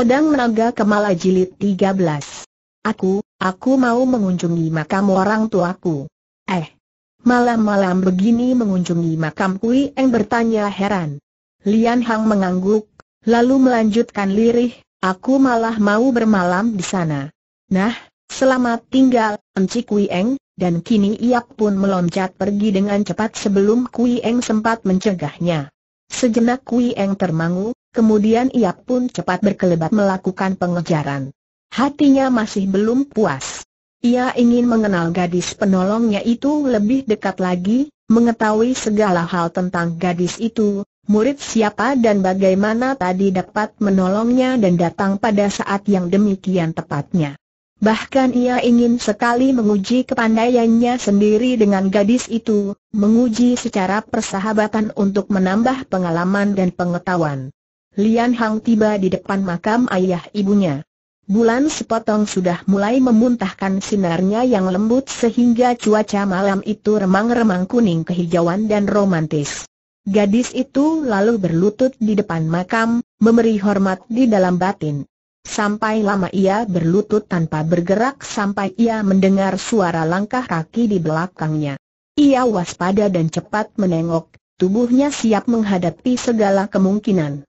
Pedang Naga Kemala Jilid 13 Aku, aku mau mengunjungi makam orang tuaku. Eh, malam-malam begini mengunjungi makam Kui Eng bertanya heran. Lian Hang mengangguk, lalu melanjutkan lirih, aku malah mau bermalam di sana. Nah, selamat tinggal, Enci Kui Eng, dan kini ia pun meloncat pergi dengan cepat sebelum Kui Eng sempat mencegahnya. Sejenak Kui Eng termangu, Kemudian ia pun cepat berkelebat melakukan pengejaran. Hatinya masih belum puas. Ia ingin mengenal gadis penolongnya itu lebih dekat lagi, mengetahui segala hal tentang gadis itu, murid siapa dan bagaimana tadi dapat menolongnya dan datang pada saat yang demikian tepatnya. Bahkan ia ingin sekali menguji kepandaiannya sendiri dengan gadis itu, menguji secara persahabatan untuk menambah pengalaman dan pengetahuan. Lian Hang tiba di depan makam ayah ibunya. Bulan sepotong sudah mulai memuntahkan sinarnya yang lembut sehingga cuaca malam itu remang-remang kuning kehijauan dan romantis. Gadis itu lalu berlutut di depan makam, memberi hormat di dalam batin. Sampai lama ia berlutut tanpa bergerak sampai ia mendengar suara langkah kaki di belakangnya. Ia waspada dan cepat menengok, tubuhnya siap menghadapi segala kemungkinan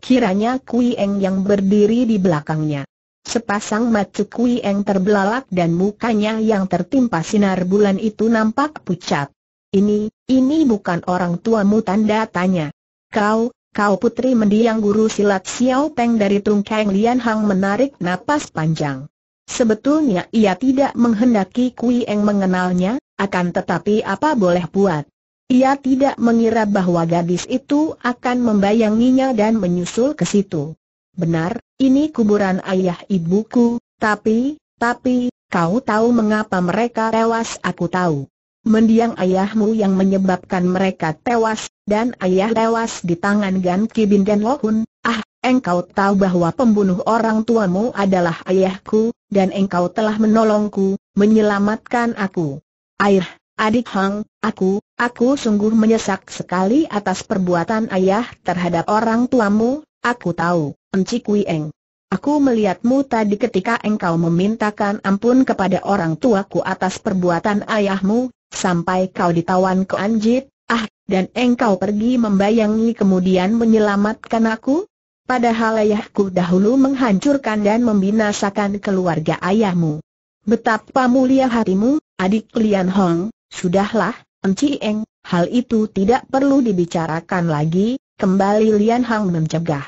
kiranya Kui Eng yang berdiri di belakangnya. Sepasang mata Kui Eng terbelalak dan mukanya yang tertimpa sinar bulan itu nampak pucat. Ini, ini bukan orang tuamu tanda tanya. Kau, kau putri mendiang guru silat Xiao Peng dari Tung Kang Lian Hang menarik napas panjang. Sebetulnya ia tidak menghendaki Kui Eng mengenalnya, akan tetapi apa boleh buat. Ia tidak mengira bahwa gadis itu akan membayanginya dan menyusul ke situ. Benar, ini kuburan ayah ibuku, tapi, tapi, kau tahu mengapa mereka tewas aku tahu. Mendiang ayahmu yang menyebabkan mereka tewas, dan ayah tewas di tangan Gan Kibin dan Lohun, ah, engkau tahu bahwa pembunuh orang tuamu adalah ayahku, dan engkau telah menolongku, menyelamatkan aku. Air, Adik Hang, aku, aku sungguh menyesak sekali atas perbuatan ayah terhadap orang tuamu, aku tahu, Enci Kui Eng. Aku melihatmu tadi ketika engkau memintakan ampun kepada orang tuaku atas perbuatan ayahmu, sampai kau ditawan ke Anjit, ah, dan engkau pergi membayangi kemudian menyelamatkan aku? Padahal ayahku dahulu menghancurkan dan membinasakan keluarga ayahmu. Betapa mulia hatimu, adik Lian Hong, Sudahlah, Enci Eng, hal itu tidak perlu dibicarakan lagi, kembali Lian Hang mencegah.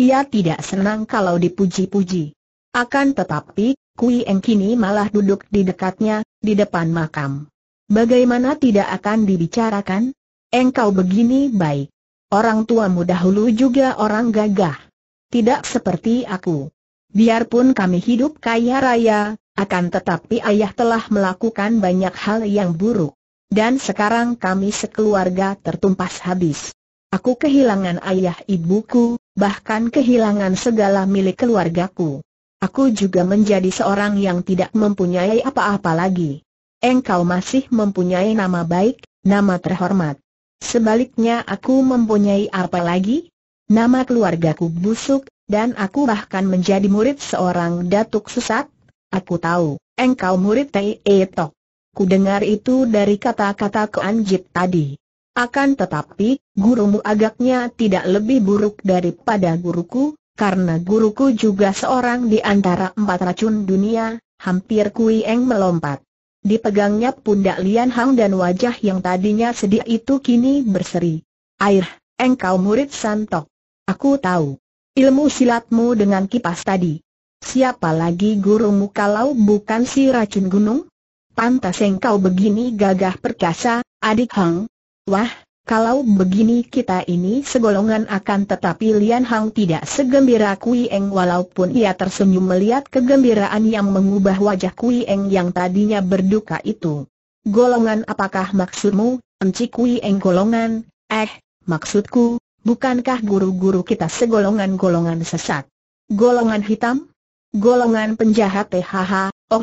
Ia tidak senang kalau dipuji-puji. Akan tetapi, Kui Eng kini malah duduk di dekatnya, di depan makam. Bagaimana tidak akan dibicarakan? Engkau begini baik. Orang tuamu dahulu juga orang gagah. Tidak seperti aku. Biarpun kami hidup kaya raya, akan tetapi ayah telah melakukan banyak hal yang buruk. Dan sekarang kami sekeluarga tertumpas habis. Aku kehilangan ayah ibuku, bahkan kehilangan segala milik keluargaku. Aku juga menjadi seorang yang tidak mempunyai apa-apa lagi. Engkau masih mempunyai nama baik, nama terhormat. Sebaliknya aku mempunyai apa lagi? Nama keluargaku busuk, dan aku bahkan menjadi murid seorang datuk sesat, Aku tahu, engkau murid Tei Etok. Ku dengar itu dari kata-kata Keanjit tadi. Akan tetapi, gurumu agaknya tidak lebih buruk daripada guruku, karena guruku juga seorang di antara empat racun dunia, hampir Kui Eng melompat. Dipegangnya pundak Lian Hang dan wajah yang tadinya sedih itu kini berseri. Air, engkau murid Santok. Aku tahu. Ilmu silatmu dengan kipas tadi. Siapa lagi gurumu kalau bukan si racun gunung? Pantas engkau begini gagah perkasa, adik Hang. Wah, kalau begini kita ini segolongan akan tetapi Lian Hang tidak segembira Kui Eng walaupun ia tersenyum melihat kegembiraan yang mengubah wajah Kui Eng yang tadinya berduka itu. Golongan apakah maksudmu, Enci Kui Eng golongan? Eh, maksudku, bukankah guru-guru kita segolongan golongan sesat? Golongan hitam? Golongan penjahat THH, oh,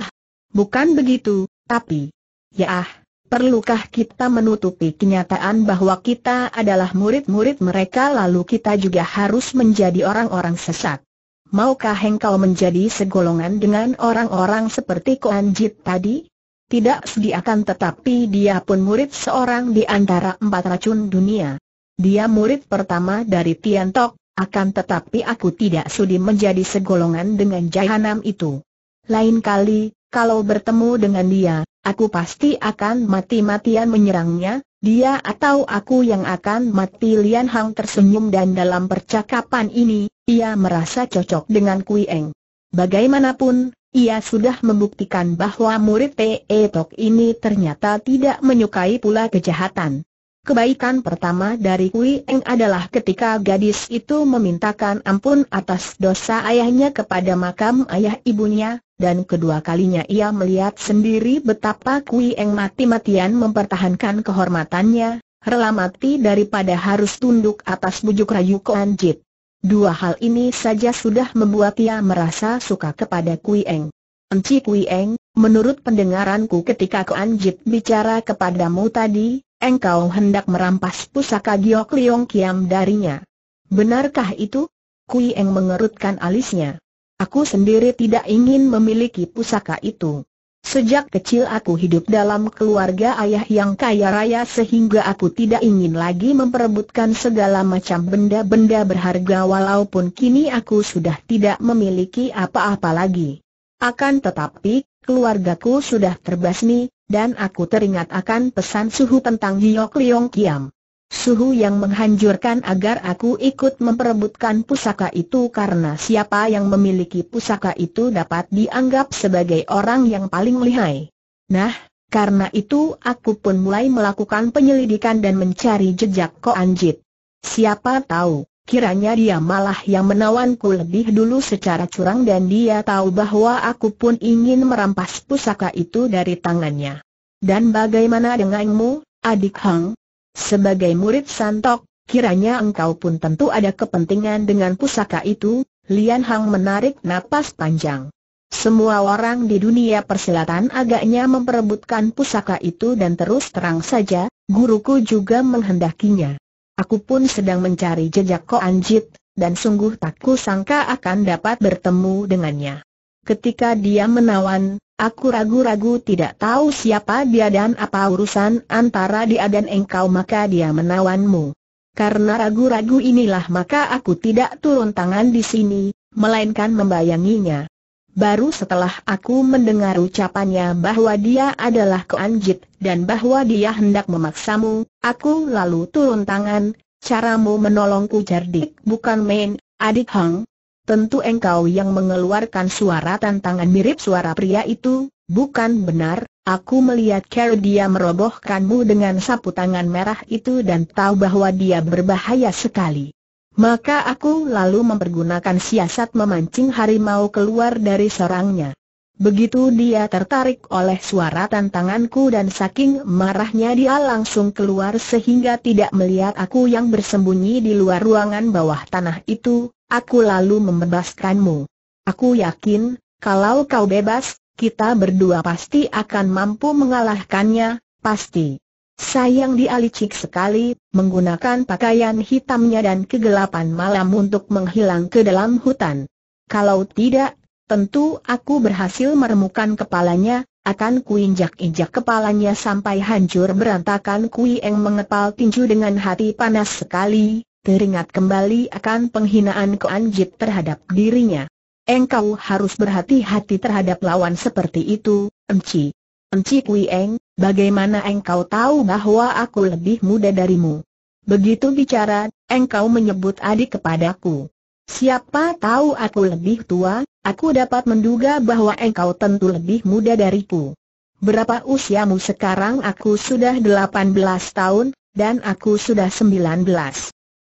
bukan begitu, tapi, ya ah, perlukah kita menutupi kenyataan bahwa kita adalah murid-murid mereka lalu kita juga harus menjadi orang-orang sesat? Maukah engkau menjadi segolongan dengan orang-orang seperti Koan Jit tadi? Tidak sediakan tetapi dia pun murid seorang di antara empat racun dunia. Dia murid pertama dari Tian akan tetapi aku tidak sudi menjadi segolongan dengan jahanam itu. Lain kali, kalau bertemu dengan dia, aku pasti akan mati-matian menyerangnya, dia atau aku yang akan mati Lian Hang tersenyum dan dalam percakapan ini, ia merasa cocok dengan Kui Eng. Bagaimanapun, ia sudah membuktikan bahwa murid T.E. Tok ini ternyata tidak menyukai pula kejahatan. Kebaikan pertama dari Kui Eng adalah ketika gadis itu memintakan ampun atas dosa ayahnya kepada makam ayah ibunya, dan kedua kalinya ia melihat sendiri betapa Kui Eng mati-matian mempertahankan kehormatannya, rela mati daripada harus tunduk atas bujuk rayu Koan Jit. Dua hal ini saja sudah membuat ia merasa suka kepada Kui Eng. Enci Kui Eng, menurut pendengaranku ketika Koan Jit bicara kepadamu tadi, engkau hendak merampas pusaka Giok Liong Kiam darinya. Benarkah itu? Kui Eng mengerutkan alisnya. Aku sendiri tidak ingin memiliki pusaka itu. Sejak kecil aku hidup dalam keluarga ayah yang kaya raya sehingga aku tidak ingin lagi memperebutkan segala macam benda-benda berharga walaupun kini aku sudah tidak memiliki apa-apa lagi. Akan tetapi, keluargaku sudah terbasmi, dan aku teringat akan pesan suhu tentang Hiok Liong Kiam. Suhu yang menghancurkan agar aku ikut memperebutkan pusaka itu karena siapa yang memiliki pusaka itu dapat dianggap sebagai orang yang paling lihai. Nah, karena itu aku pun mulai melakukan penyelidikan dan mencari jejak Ko Anjit. Siapa tahu, Kiranya dia malah yang menawanku lebih dulu secara curang dan dia tahu bahwa aku pun ingin merampas pusaka itu dari tangannya. Dan bagaimana denganmu, adik Hang? Sebagai murid Santok, kiranya engkau pun tentu ada kepentingan dengan pusaka itu, Lian Hang menarik napas panjang. Semua orang di dunia persilatan agaknya memperebutkan pusaka itu dan terus terang saja, guruku juga menghendakinya. Aku pun sedang mencari jejak Ko Anjit, dan sungguh tak kusangka akan dapat bertemu dengannya. Ketika dia menawan, aku ragu-ragu tidak tahu siapa dia dan apa urusan antara dia dan engkau maka dia menawanmu. Karena ragu-ragu inilah maka aku tidak turun tangan di sini, melainkan membayanginya. Baru setelah aku mendengar ucapannya bahwa dia adalah Keanjit dan bahwa dia hendak memaksamu, aku lalu turun tangan, caramu menolongku Jardik, bukan main, adik Hang. Tentu engkau yang mengeluarkan suara tantangan mirip suara pria itu, bukan benar, aku melihat cara dia merobohkanmu dengan sapu tangan merah itu dan tahu bahwa dia berbahaya sekali. Maka aku lalu mempergunakan siasat memancing harimau keluar dari sarangnya. Begitu dia tertarik oleh suara tantanganku dan saking marahnya dia langsung keluar sehingga tidak melihat aku yang bersembunyi di luar ruangan bawah tanah itu, aku lalu membebaskanmu. Aku yakin, kalau kau bebas, kita berdua pasti akan mampu mengalahkannya, pasti. Sayang dialicik sekali, menggunakan pakaian hitamnya dan kegelapan malam untuk menghilang ke dalam hutan. Kalau tidak, tentu aku berhasil meremukan kepalanya, akan kuinjak-injak kepalanya sampai hancur berantakan Kuieng mengepal tinju dengan hati panas sekali, teringat kembali akan penghinaan keanjib terhadap dirinya. Engkau harus berhati-hati terhadap lawan seperti itu, Enci. Enci eng. Bagaimana engkau tahu bahwa aku lebih muda darimu? Begitu bicara, engkau menyebut adik kepadaku. Siapa tahu aku lebih tua, aku dapat menduga bahwa engkau tentu lebih muda dariku. Berapa usiamu sekarang? Aku sudah 18 tahun, dan aku sudah 19.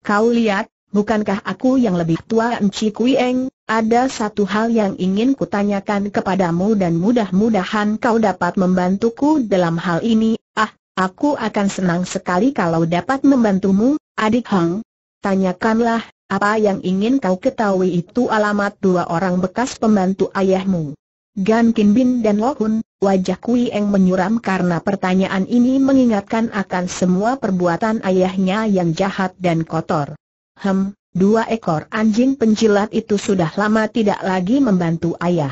Kau lihat, bukankah aku yang lebih tua Enci Eng, ada satu hal yang ingin kutanyakan kepadamu dan mudah-mudahan kau dapat membantuku dalam hal ini. Ah, aku akan senang sekali kalau dapat membantumu, adik Hang. Tanyakanlah, apa yang ingin kau ketahui itu alamat dua orang bekas pembantu ayahmu. Gan Kin Bin dan Lo Hun, wajah Kui Eng menyuram karena pertanyaan ini mengingatkan akan semua perbuatan ayahnya yang jahat dan kotor. Hem, Dua ekor anjing penjilat itu sudah lama tidak lagi membantu ayah.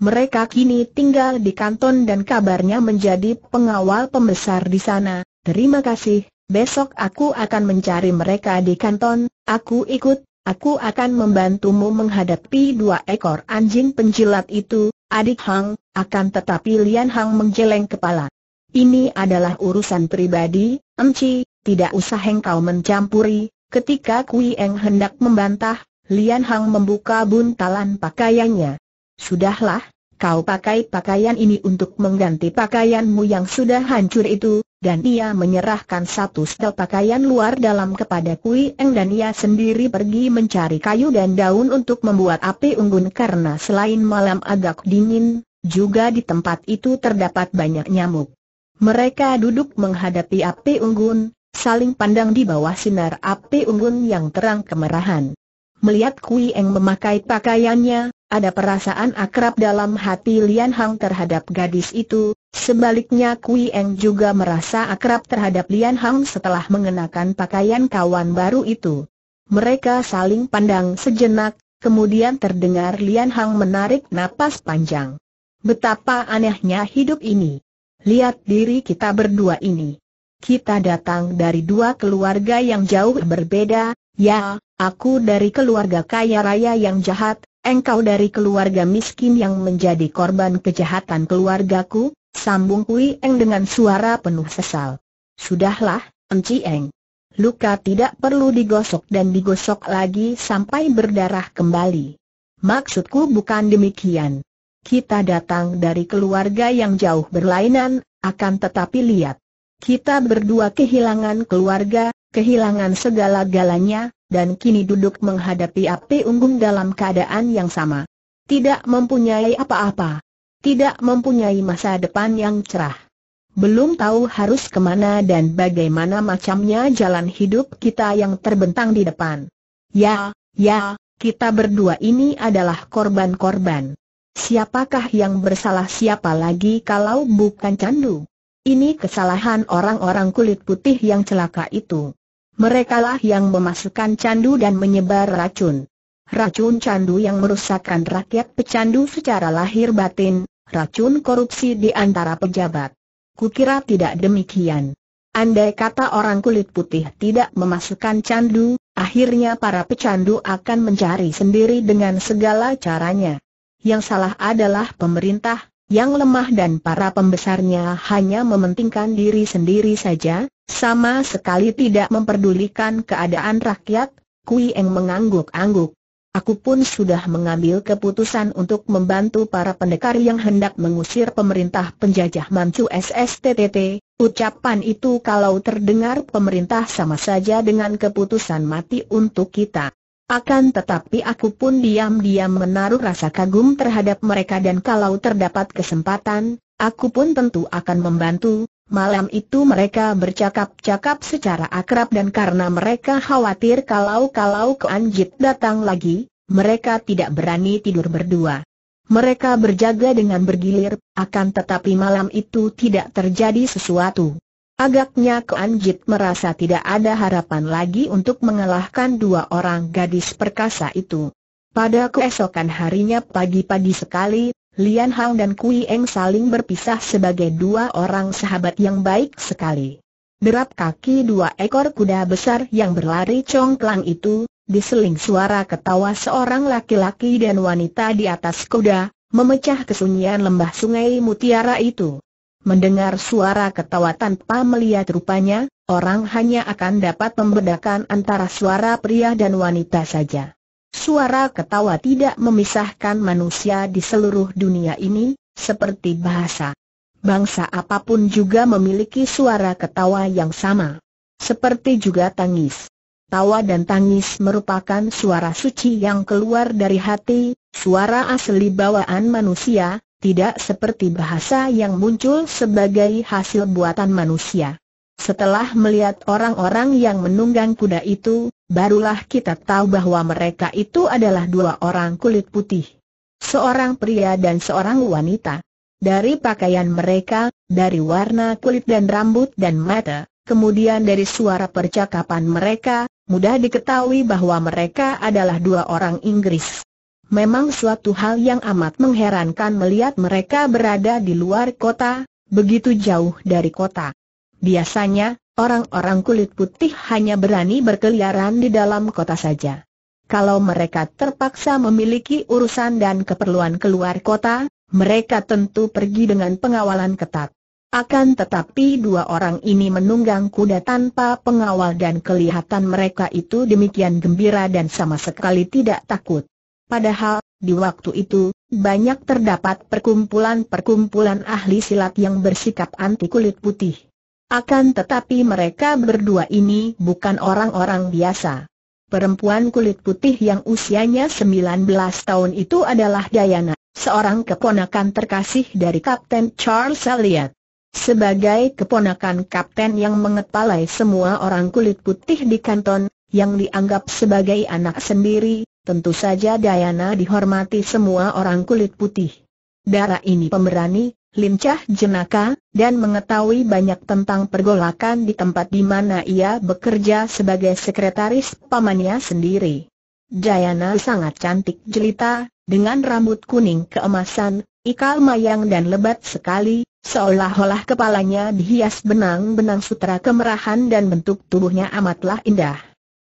Mereka kini tinggal di kanton dan kabarnya menjadi pengawal pembesar di sana. Terima kasih, besok aku akan mencari mereka di kanton, aku ikut, aku akan membantumu menghadapi dua ekor anjing penjilat itu, adik Hang, akan tetapi Lian Hang menggeleng kepala. Ini adalah urusan pribadi, Emci, tidak usah engkau mencampuri, Ketika Kui Eng hendak membantah, Lian Hang membuka buntalan pakaiannya. Sudahlah, kau pakai pakaian ini untuk mengganti pakaianmu yang sudah hancur itu, dan ia menyerahkan satu setel pakaian luar dalam kepada Kui Eng dan ia sendiri pergi mencari kayu dan daun untuk membuat api unggun karena selain malam agak dingin, juga di tempat itu terdapat banyak nyamuk. Mereka duduk menghadapi api unggun, saling pandang di bawah sinar api unggun yang terang kemerahan. Melihat Kui Eng memakai pakaiannya, ada perasaan akrab dalam hati Lian Hang terhadap gadis itu, sebaliknya Kui Eng juga merasa akrab terhadap Lian Hang setelah mengenakan pakaian kawan baru itu. Mereka saling pandang sejenak, kemudian terdengar Lian Hang menarik napas panjang. Betapa anehnya hidup ini. Lihat diri kita berdua ini kita datang dari dua keluarga yang jauh berbeda, ya, aku dari keluarga kaya raya yang jahat, engkau dari keluarga miskin yang menjadi korban kejahatan keluargaku, sambung Kui Eng dengan suara penuh sesal. Sudahlah, Enci Eng. Luka tidak perlu digosok dan digosok lagi sampai berdarah kembali. Maksudku bukan demikian. Kita datang dari keluarga yang jauh berlainan, akan tetapi lihat. Kita berdua kehilangan keluarga, kehilangan segala-galanya, dan kini duduk menghadapi api unggun dalam keadaan yang sama. Tidak mempunyai apa-apa. Tidak mempunyai masa depan yang cerah. Belum tahu harus kemana dan bagaimana macamnya jalan hidup kita yang terbentang di depan. Ya, ya, kita berdua ini adalah korban-korban. Siapakah yang bersalah siapa lagi kalau bukan candu? Ini kesalahan orang-orang kulit putih yang celaka itu. Merekalah yang memasukkan candu dan menyebar racun. Racun candu yang merusakkan rakyat pecandu secara lahir batin, racun korupsi di antara pejabat. Kukira tidak demikian. Andai kata orang kulit putih tidak memasukkan candu, akhirnya para pecandu akan mencari sendiri dengan segala caranya. Yang salah adalah pemerintah, yang lemah dan para pembesarnya hanya mementingkan diri sendiri saja, sama sekali tidak memperdulikan keadaan rakyat, Kui Eng mengangguk-angguk. Aku pun sudah mengambil keputusan untuk membantu para pendekar yang hendak mengusir pemerintah penjajah Manchu SSTTT. Ucapan itu kalau terdengar pemerintah sama saja dengan keputusan mati untuk kita. Akan tetapi aku pun diam-diam menaruh rasa kagum terhadap mereka dan kalau terdapat kesempatan, aku pun tentu akan membantu. Malam itu mereka bercakap-cakap secara akrab dan karena mereka khawatir kalau-kalau Keanjit datang lagi, mereka tidak berani tidur berdua. Mereka berjaga dengan bergilir, akan tetapi malam itu tidak terjadi sesuatu. Agaknya Keanjit merasa tidak ada harapan lagi untuk mengalahkan dua orang gadis perkasa itu. Pada keesokan harinya pagi-pagi sekali, Lian Hang dan Kui Eng saling berpisah sebagai dua orang sahabat yang baik sekali. Derap kaki dua ekor kuda besar yang berlari congklang itu, diseling suara ketawa seorang laki-laki dan wanita di atas kuda, memecah kesunyian lembah sungai mutiara itu. Mendengar suara ketawa tanpa melihat rupanya, orang hanya akan dapat membedakan antara suara pria dan wanita saja. Suara ketawa tidak memisahkan manusia di seluruh dunia ini, seperti bahasa. Bangsa apapun juga memiliki suara ketawa yang sama. Seperti juga tangis. Tawa dan tangis merupakan suara suci yang keluar dari hati, suara asli bawaan manusia, tidak seperti bahasa yang muncul sebagai hasil buatan manusia. Setelah melihat orang-orang yang menunggang kuda itu, barulah kita tahu bahwa mereka itu adalah dua orang kulit putih. Seorang pria dan seorang wanita. Dari pakaian mereka, dari warna kulit dan rambut dan mata, kemudian dari suara percakapan mereka, mudah diketahui bahwa mereka adalah dua orang Inggris. Memang suatu hal yang amat mengherankan melihat mereka berada di luar kota, begitu jauh dari kota. Biasanya, orang-orang kulit putih hanya berani berkeliaran di dalam kota saja. Kalau mereka terpaksa memiliki urusan dan keperluan keluar kota, mereka tentu pergi dengan pengawalan ketat. Akan tetapi dua orang ini menunggang kuda tanpa pengawal dan kelihatan mereka itu demikian gembira dan sama sekali tidak takut. Padahal, di waktu itu, banyak terdapat perkumpulan-perkumpulan ahli silat yang bersikap anti kulit putih. Akan tetapi mereka berdua ini bukan orang-orang biasa. Perempuan kulit putih yang usianya 19 tahun itu adalah Diana, seorang keponakan terkasih dari Kapten Charles Elliot. Sebagai keponakan kapten yang mengepalai semua orang kulit putih di kanton, yang dianggap sebagai anak sendiri, Tentu saja Dayana dihormati semua orang kulit putih. Darah ini pemberani, lincah jenaka, dan mengetahui banyak tentang pergolakan di tempat di mana ia bekerja sebagai sekretaris pamannya sendiri. Dayana sangat cantik jelita, dengan rambut kuning keemasan, ikal mayang dan lebat sekali, seolah-olah kepalanya dihias benang-benang sutra kemerahan dan bentuk tubuhnya amatlah indah.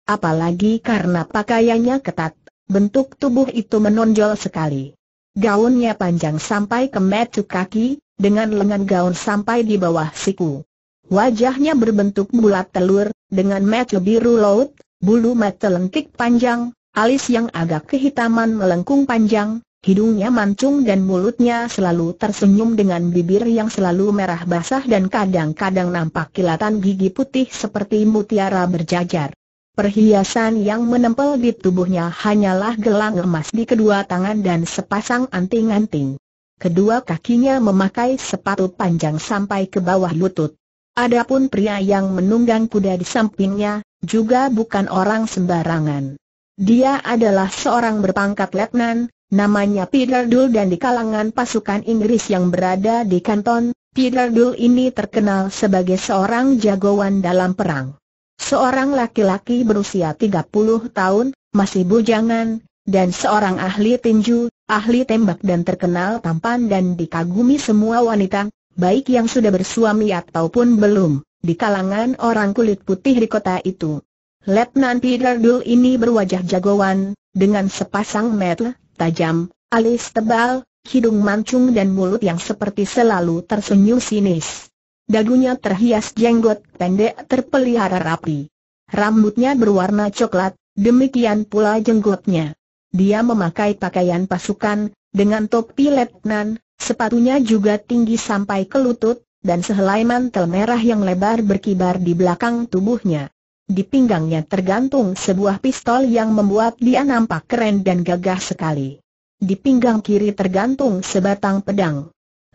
Apalagi karena pakaiannya ketat. Bentuk tubuh itu menonjol sekali. Gaunnya panjang sampai ke metu kaki, dengan lengan gaun sampai di bawah siku. Wajahnya berbentuk bulat telur, dengan metu biru laut, bulu mata lentik panjang, alis yang agak kehitaman melengkung panjang, hidungnya mancung dan mulutnya selalu tersenyum dengan bibir yang selalu merah basah dan kadang-kadang nampak kilatan gigi putih seperti mutiara berjajar. Perhiasan yang menempel di tubuhnya hanyalah gelang emas di kedua tangan dan sepasang anting-anting. Kedua kakinya memakai sepatu panjang sampai ke bawah lutut. Adapun pria yang menunggang kuda di sampingnya, juga bukan orang sembarangan. Dia adalah seorang berpangkat letnan, namanya Peter Dull dan di kalangan pasukan Inggris yang berada di kanton, Peter Dull ini terkenal sebagai seorang jagoan dalam perang seorang laki-laki berusia 30 tahun, masih bujangan, dan seorang ahli tinju, ahli tembak dan terkenal tampan dan dikagumi semua wanita, baik yang sudah bersuami ataupun belum, di kalangan orang kulit putih di kota itu. Letnan Peter Dul ini berwajah jagoan, dengan sepasang mata tajam, alis tebal, hidung mancung dan mulut yang seperti selalu tersenyum sinis dagunya terhias jenggot pendek terpelihara rapi. Rambutnya berwarna coklat, demikian pula jenggotnya. Dia memakai pakaian pasukan, dengan topi letnan, sepatunya juga tinggi sampai ke lutut, dan sehelai mantel merah yang lebar berkibar di belakang tubuhnya. Di pinggangnya tergantung sebuah pistol yang membuat dia nampak keren dan gagah sekali. Di pinggang kiri tergantung sebatang pedang.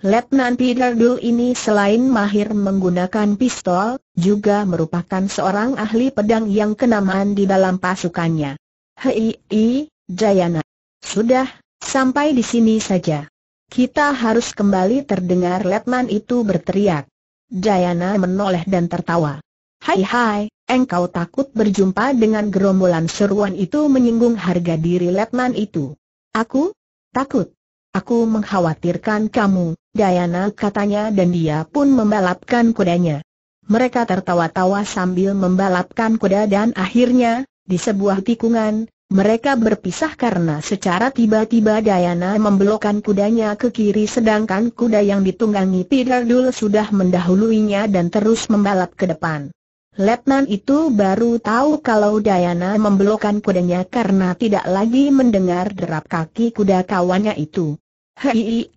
Letnan Pidardul ini selain mahir menggunakan pistol, juga merupakan seorang ahli pedang yang kenamaan di dalam pasukannya. Hei, Jayana. Sudah, sampai di sini saja. Kita harus kembali terdengar Letnan itu berteriak. Jayana menoleh dan tertawa. Hai hai, engkau takut berjumpa dengan gerombolan seruan itu menyinggung harga diri Letnan itu. Aku? Takut. Aku mengkhawatirkan kamu, Dayana katanya dan dia pun membalapkan kudanya. Mereka tertawa-tawa sambil membalapkan kuda dan akhirnya, di sebuah tikungan, mereka berpisah karena secara tiba-tiba Dayana membelokkan kudanya ke kiri sedangkan kuda yang ditunggangi Peter Dul sudah mendahuluinya dan terus membalap ke depan. Letnan itu baru tahu kalau Dayana membelokkan kudanya karena tidak lagi mendengar derap kaki kuda kawannya itu. Hei,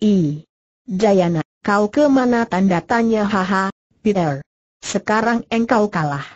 Jayana, kau kemana tanda tanya haha, Peter. Sekarang engkau kalah.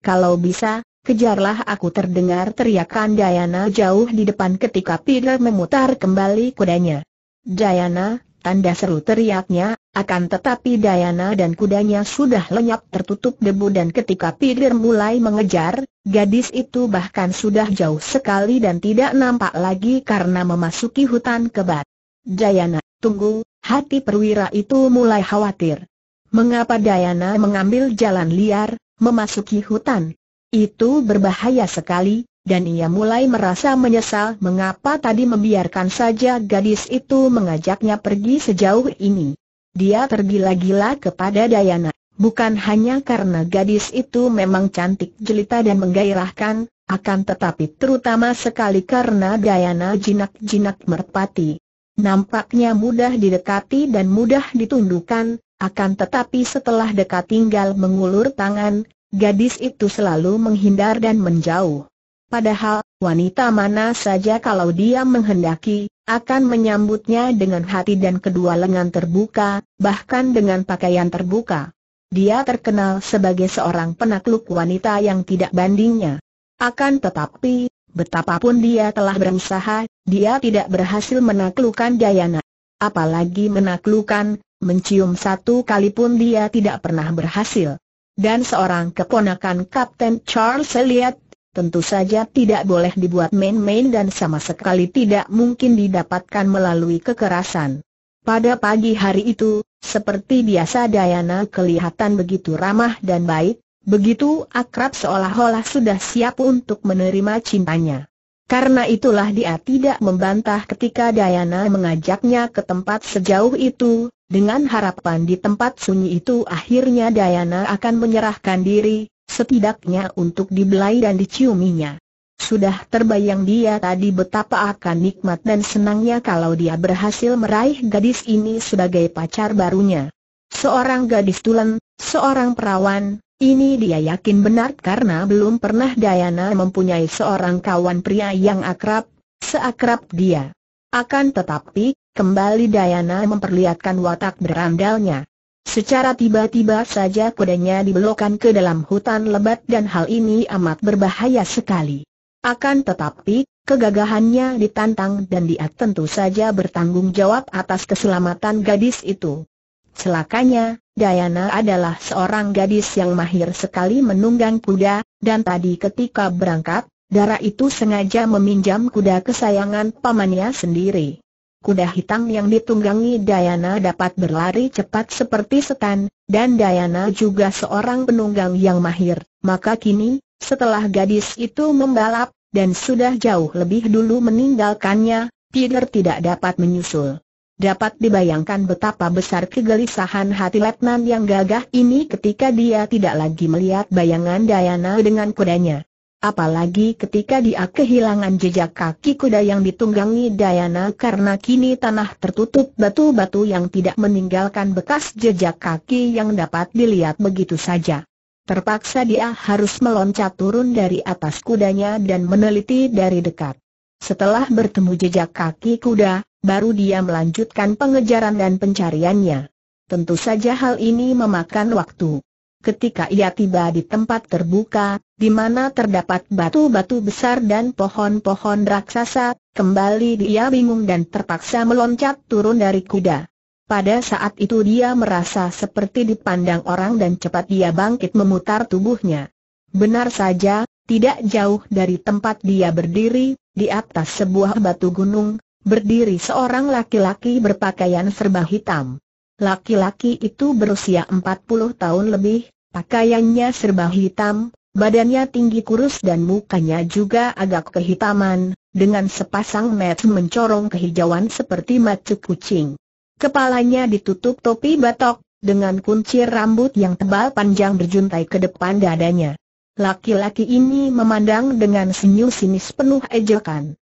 Kalau bisa, kejarlah aku terdengar teriakan Jayana jauh di depan ketika Peter memutar kembali kudanya. Jayana, tanda seru teriaknya, akan tetapi Dayana dan kudanya sudah lenyap tertutup debu dan ketika Peter mulai mengejar, gadis itu bahkan sudah jauh sekali dan tidak nampak lagi karena memasuki hutan kebat. Dayana, tunggu, hati perwira itu mulai khawatir. Mengapa Dayana mengambil jalan liar, memasuki hutan? Itu berbahaya sekali, dan ia mulai merasa menyesal mengapa tadi membiarkan saja gadis itu mengajaknya pergi sejauh ini. Dia tergila-gila kepada Dayana, bukan hanya karena gadis itu memang cantik jelita dan menggairahkan, akan tetapi terutama sekali karena Dayana jinak-jinak merpati nampaknya mudah didekati dan mudah ditundukkan, akan tetapi setelah dekat tinggal mengulur tangan, gadis itu selalu menghindar dan menjauh. Padahal, wanita mana saja kalau dia menghendaki, akan menyambutnya dengan hati dan kedua lengan terbuka, bahkan dengan pakaian terbuka. Dia terkenal sebagai seorang penakluk wanita yang tidak bandingnya. Akan tetapi, Betapapun dia telah berusaha, dia tidak berhasil menaklukkan Dayana. Apalagi menaklukkan, mencium satu kali pun dia tidak pernah berhasil. Dan seorang keponakan Kapten Charles Elliot, tentu saja tidak boleh dibuat main-main dan sama sekali tidak mungkin didapatkan melalui kekerasan. Pada pagi hari itu, seperti biasa Dayana kelihatan begitu ramah dan baik, Begitu akrab seolah-olah sudah siap untuk menerima cintanya. Karena itulah dia tidak membantah ketika Dayana mengajaknya ke tempat sejauh itu, dengan harapan di tempat sunyi itu akhirnya Dayana akan menyerahkan diri, setidaknya untuk dibelai dan diciuminya. Sudah terbayang dia tadi betapa akan nikmat dan senangnya kalau dia berhasil meraih gadis ini sebagai pacar barunya. Seorang gadis tulen, seorang perawan, ini dia yakin benar karena belum pernah Dayana mempunyai seorang kawan pria yang akrab, seakrab dia. Akan tetapi, kembali Dayana memperlihatkan watak berandalnya. Secara tiba-tiba saja kudanya dibelokkan ke dalam hutan lebat dan hal ini amat berbahaya sekali. Akan tetapi, kegagahannya ditantang dan dia tentu saja bertanggung jawab atas keselamatan gadis itu. Celakanya, Dayana adalah seorang gadis yang mahir sekali menunggang kuda, dan tadi ketika berangkat, Dara itu sengaja meminjam kuda kesayangan pamannya sendiri. Kuda hitam yang ditunggangi Dayana dapat berlari cepat seperti setan, dan Dayana juga seorang penunggang yang mahir. Maka kini, setelah gadis itu membalap, dan sudah jauh lebih dulu meninggalkannya, Peter tidak dapat menyusul. Dapat dibayangkan betapa besar kegelisahan hati Letnan yang gagah ini ketika dia tidak lagi melihat bayangan Dayana dengan kudanya. Apalagi ketika dia kehilangan jejak kaki kuda yang ditunggangi Dayana karena kini tanah tertutup batu-batu yang tidak meninggalkan bekas jejak kaki yang dapat dilihat begitu saja. Terpaksa dia harus meloncat turun dari atas kudanya dan meneliti dari dekat. Setelah bertemu jejak kaki kuda, baru dia melanjutkan pengejaran dan pencariannya. Tentu saja hal ini memakan waktu. Ketika ia tiba di tempat terbuka, di mana terdapat batu-batu besar dan pohon-pohon raksasa, kembali dia bingung dan terpaksa meloncat turun dari kuda. Pada saat itu dia merasa seperti dipandang orang dan cepat dia bangkit memutar tubuhnya. Benar saja, tidak jauh dari tempat dia berdiri, di atas sebuah batu gunung, berdiri seorang laki-laki berpakaian serba hitam. Laki-laki itu berusia 40 tahun lebih, pakaiannya serba hitam, badannya tinggi kurus dan mukanya juga agak kehitaman, dengan sepasang mata mencorong kehijauan seperti mata kucing. Kepalanya ditutup topi batok, dengan kuncir rambut yang tebal panjang berjuntai ke depan dadanya. Laki-laki ini memandang dengan senyum sinis penuh ejekan.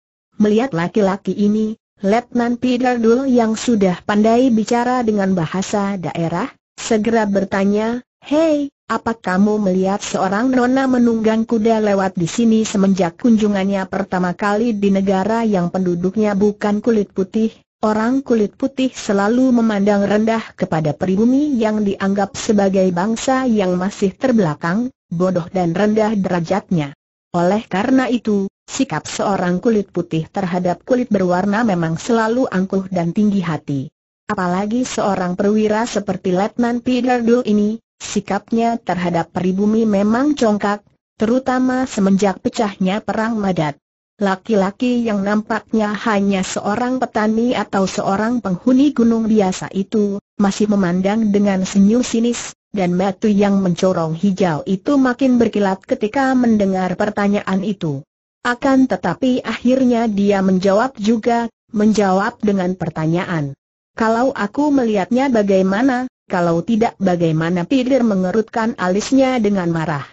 Melihat laki-laki ini, Letnan Peter Dul yang sudah pandai bicara dengan bahasa daerah, segera bertanya, Hei, apa kamu melihat seorang nona menunggang kuda lewat di sini semenjak kunjungannya pertama kali di negara yang penduduknya bukan kulit putih? Orang kulit putih selalu memandang rendah kepada pribumi yang dianggap sebagai bangsa yang masih terbelakang, bodoh dan rendah derajatnya. Oleh karena itu, sikap seorang kulit putih terhadap kulit berwarna memang selalu angkuh dan tinggi hati. Apalagi seorang perwira seperti Letnan Pidardul ini, sikapnya terhadap peribumi memang congkak, terutama semenjak pecahnya Perang Madat. Laki-laki yang nampaknya hanya seorang petani atau seorang penghuni gunung biasa itu, masih memandang dengan senyum sinis, dan batu yang mencorong hijau itu makin berkilat ketika mendengar pertanyaan itu. Akan tetapi akhirnya dia menjawab juga, menjawab dengan pertanyaan. Kalau aku melihatnya bagaimana, kalau tidak bagaimana Pidir mengerutkan alisnya dengan marah.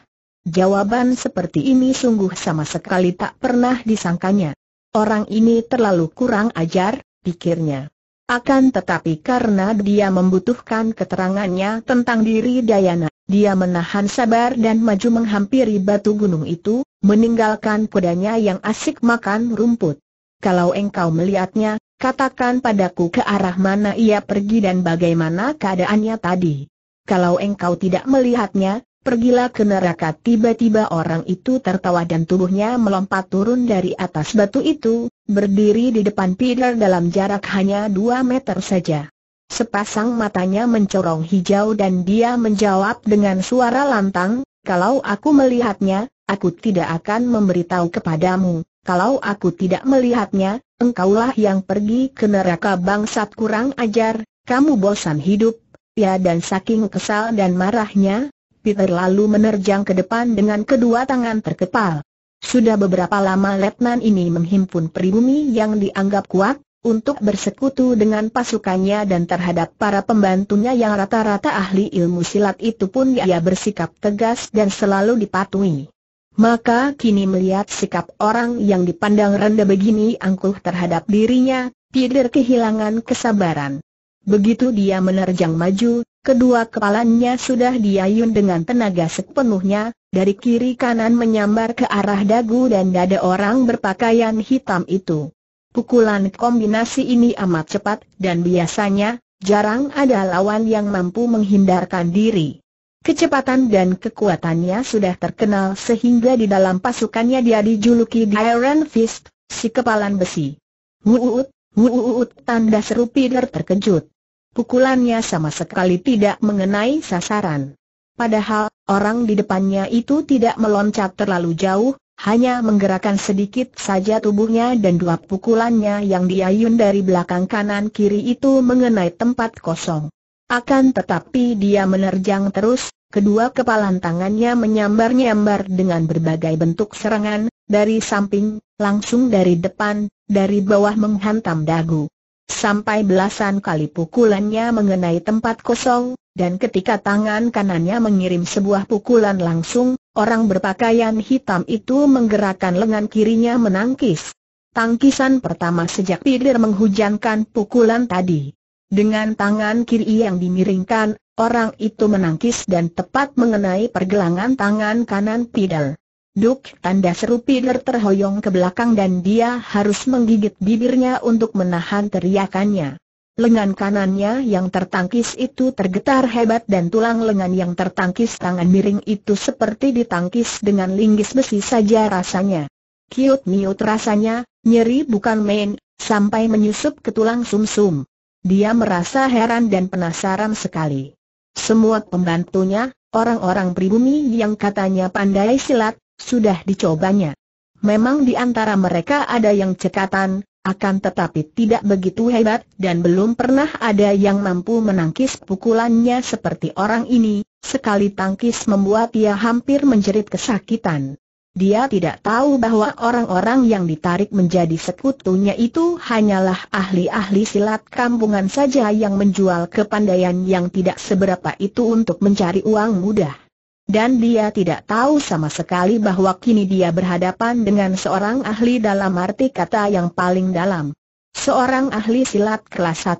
Jawaban seperti ini sungguh sama sekali tak pernah disangkanya. Orang ini terlalu kurang ajar, pikirnya. Akan tetapi karena dia membutuhkan keterangannya tentang diri Dayana, dia menahan sabar dan maju menghampiri batu gunung itu, meninggalkan kudanya yang asik makan rumput. Kalau engkau melihatnya, katakan padaku ke arah mana ia pergi dan bagaimana keadaannya tadi. Kalau engkau tidak melihatnya, pergilah ke neraka. Tiba-tiba orang itu tertawa dan tubuhnya melompat turun dari atas batu itu, berdiri di depan Peter dalam jarak hanya dua meter saja. Sepasang matanya mencorong hijau dan dia menjawab dengan suara lantang, kalau aku melihatnya, aku tidak akan memberitahu kepadamu. Kalau aku tidak melihatnya, engkaulah yang pergi ke neraka bangsat kurang ajar, kamu bosan hidup. Ya dan saking kesal dan marahnya, Peter lalu menerjang ke depan dengan kedua tangan terkepal. Sudah beberapa lama letnan ini menghimpun pribumi yang dianggap kuat, untuk bersekutu dengan pasukannya dan terhadap para pembantunya yang rata-rata ahli ilmu silat itu pun ia bersikap tegas dan selalu dipatuhi. Maka kini melihat sikap orang yang dipandang rendah begini angkuh terhadap dirinya, Peter kehilangan kesabaran. Begitu dia menerjang maju, kedua kepalanya sudah diayun dengan tenaga sepenuhnya, dari kiri kanan menyambar ke arah dagu dan dada orang berpakaian hitam itu. Pukulan kombinasi ini amat cepat dan biasanya jarang ada lawan yang mampu menghindarkan diri. Kecepatan dan kekuatannya sudah terkenal sehingga di dalam pasukannya dia dijuluki The Iron Fist, si kepalan besi. Wuut, wuut tanda seru Peter terkejut. Pukulannya sama sekali tidak mengenai sasaran. Padahal, Orang di depannya itu tidak meloncat terlalu jauh, hanya menggerakkan sedikit saja tubuhnya dan dua pukulannya yang diayun dari belakang kanan kiri itu mengenai tempat kosong. Akan tetapi dia menerjang terus, kedua kepalan tangannya menyambar-nyambar dengan berbagai bentuk serangan, dari samping, langsung dari depan, dari bawah menghantam dagu. Sampai belasan kali pukulannya mengenai tempat kosong, dan ketika tangan kanannya mengirim sebuah pukulan langsung, orang berpakaian hitam itu menggerakkan lengan kirinya menangkis. Tangkisan pertama sejak Pider menghujankan pukulan tadi. Dengan tangan kiri yang dimiringkan, orang itu menangkis dan tepat mengenai pergelangan tangan kanan Pider. Duk, tanda seru Peter terhoyong ke belakang dan dia harus menggigit bibirnya untuk menahan teriakannya. Lengan kanannya yang tertangkis itu tergetar hebat dan tulang lengan yang tertangkis tangan miring itu seperti ditangkis dengan linggis besi saja rasanya. Kiut miut rasanya, nyeri bukan main, sampai menyusup ke tulang sumsum. -sum. Dia merasa heran dan penasaran sekali. Semua pembantunya, orang-orang pribumi yang katanya pandai silat, sudah dicobanya. Memang di antara mereka ada yang cekatan, akan tetapi tidak begitu hebat dan belum pernah ada yang mampu menangkis pukulannya seperti orang ini, sekali tangkis membuat ia hampir menjerit kesakitan. Dia tidak tahu bahwa orang-orang yang ditarik menjadi sekutunya itu hanyalah ahli-ahli silat kampungan saja yang menjual kepandaian yang tidak seberapa itu untuk mencari uang mudah. Dan dia tidak tahu sama sekali bahwa kini dia berhadapan dengan seorang ahli dalam arti kata yang paling dalam. Seorang ahli silat kelas 1.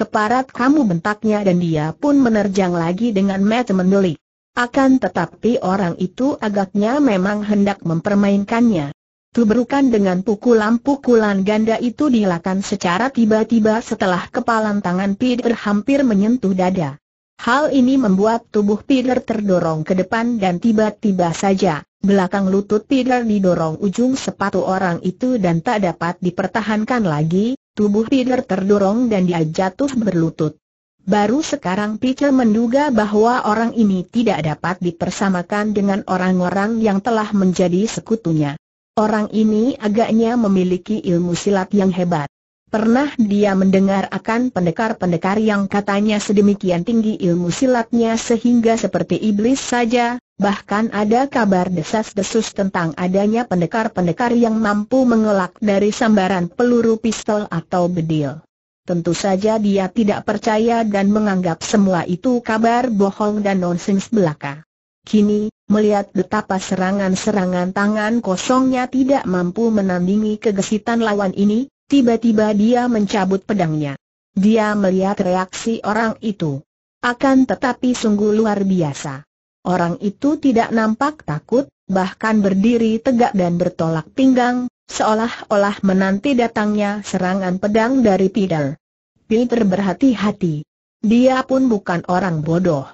Keparat kamu bentaknya dan dia pun menerjang lagi dengan mata mendelik. Akan tetapi orang itu agaknya memang hendak mempermainkannya. Tuberukan dengan pukulan-pukulan ganda itu dilakukan secara tiba-tiba setelah kepalan tangan Peter hampir menyentuh dada. Hal ini membuat tubuh Peter terdorong ke depan dan tiba-tiba saja, belakang lutut Peter didorong ujung sepatu orang itu dan tak dapat dipertahankan lagi, tubuh Peter terdorong dan dia jatuh berlutut. Baru sekarang Peter menduga bahwa orang ini tidak dapat dipersamakan dengan orang-orang yang telah menjadi sekutunya. Orang ini agaknya memiliki ilmu silat yang hebat. Pernah dia mendengar akan pendekar-pendekar yang katanya sedemikian tinggi ilmu silatnya sehingga seperti iblis saja, bahkan ada kabar desas-desus tentang adanya pendekar-pendekar yang mampu mengelak dari sambaran peluru pistol atau bedil. Tentu saja dia tidak percaya dan menganggap semua itu kabar bohong dan nonsens belaka. Kini, melihat betapa serangan-serangan tangan kosongnya tidak mampu menandingi kegesitan lawan ini, Tiba-tiba dia mencabut pedangnya. Dia melihat reaksi orang itu. Akan tetapi sungguh luar biasa. Orang itu tidak nampak takut, bahkan berdiri tegak dan bertolak pinggang, seolah-olah menanti datangnya serangan pedang dari Peter. Peter berhati-hati. Dia pun bukan orang bodoh.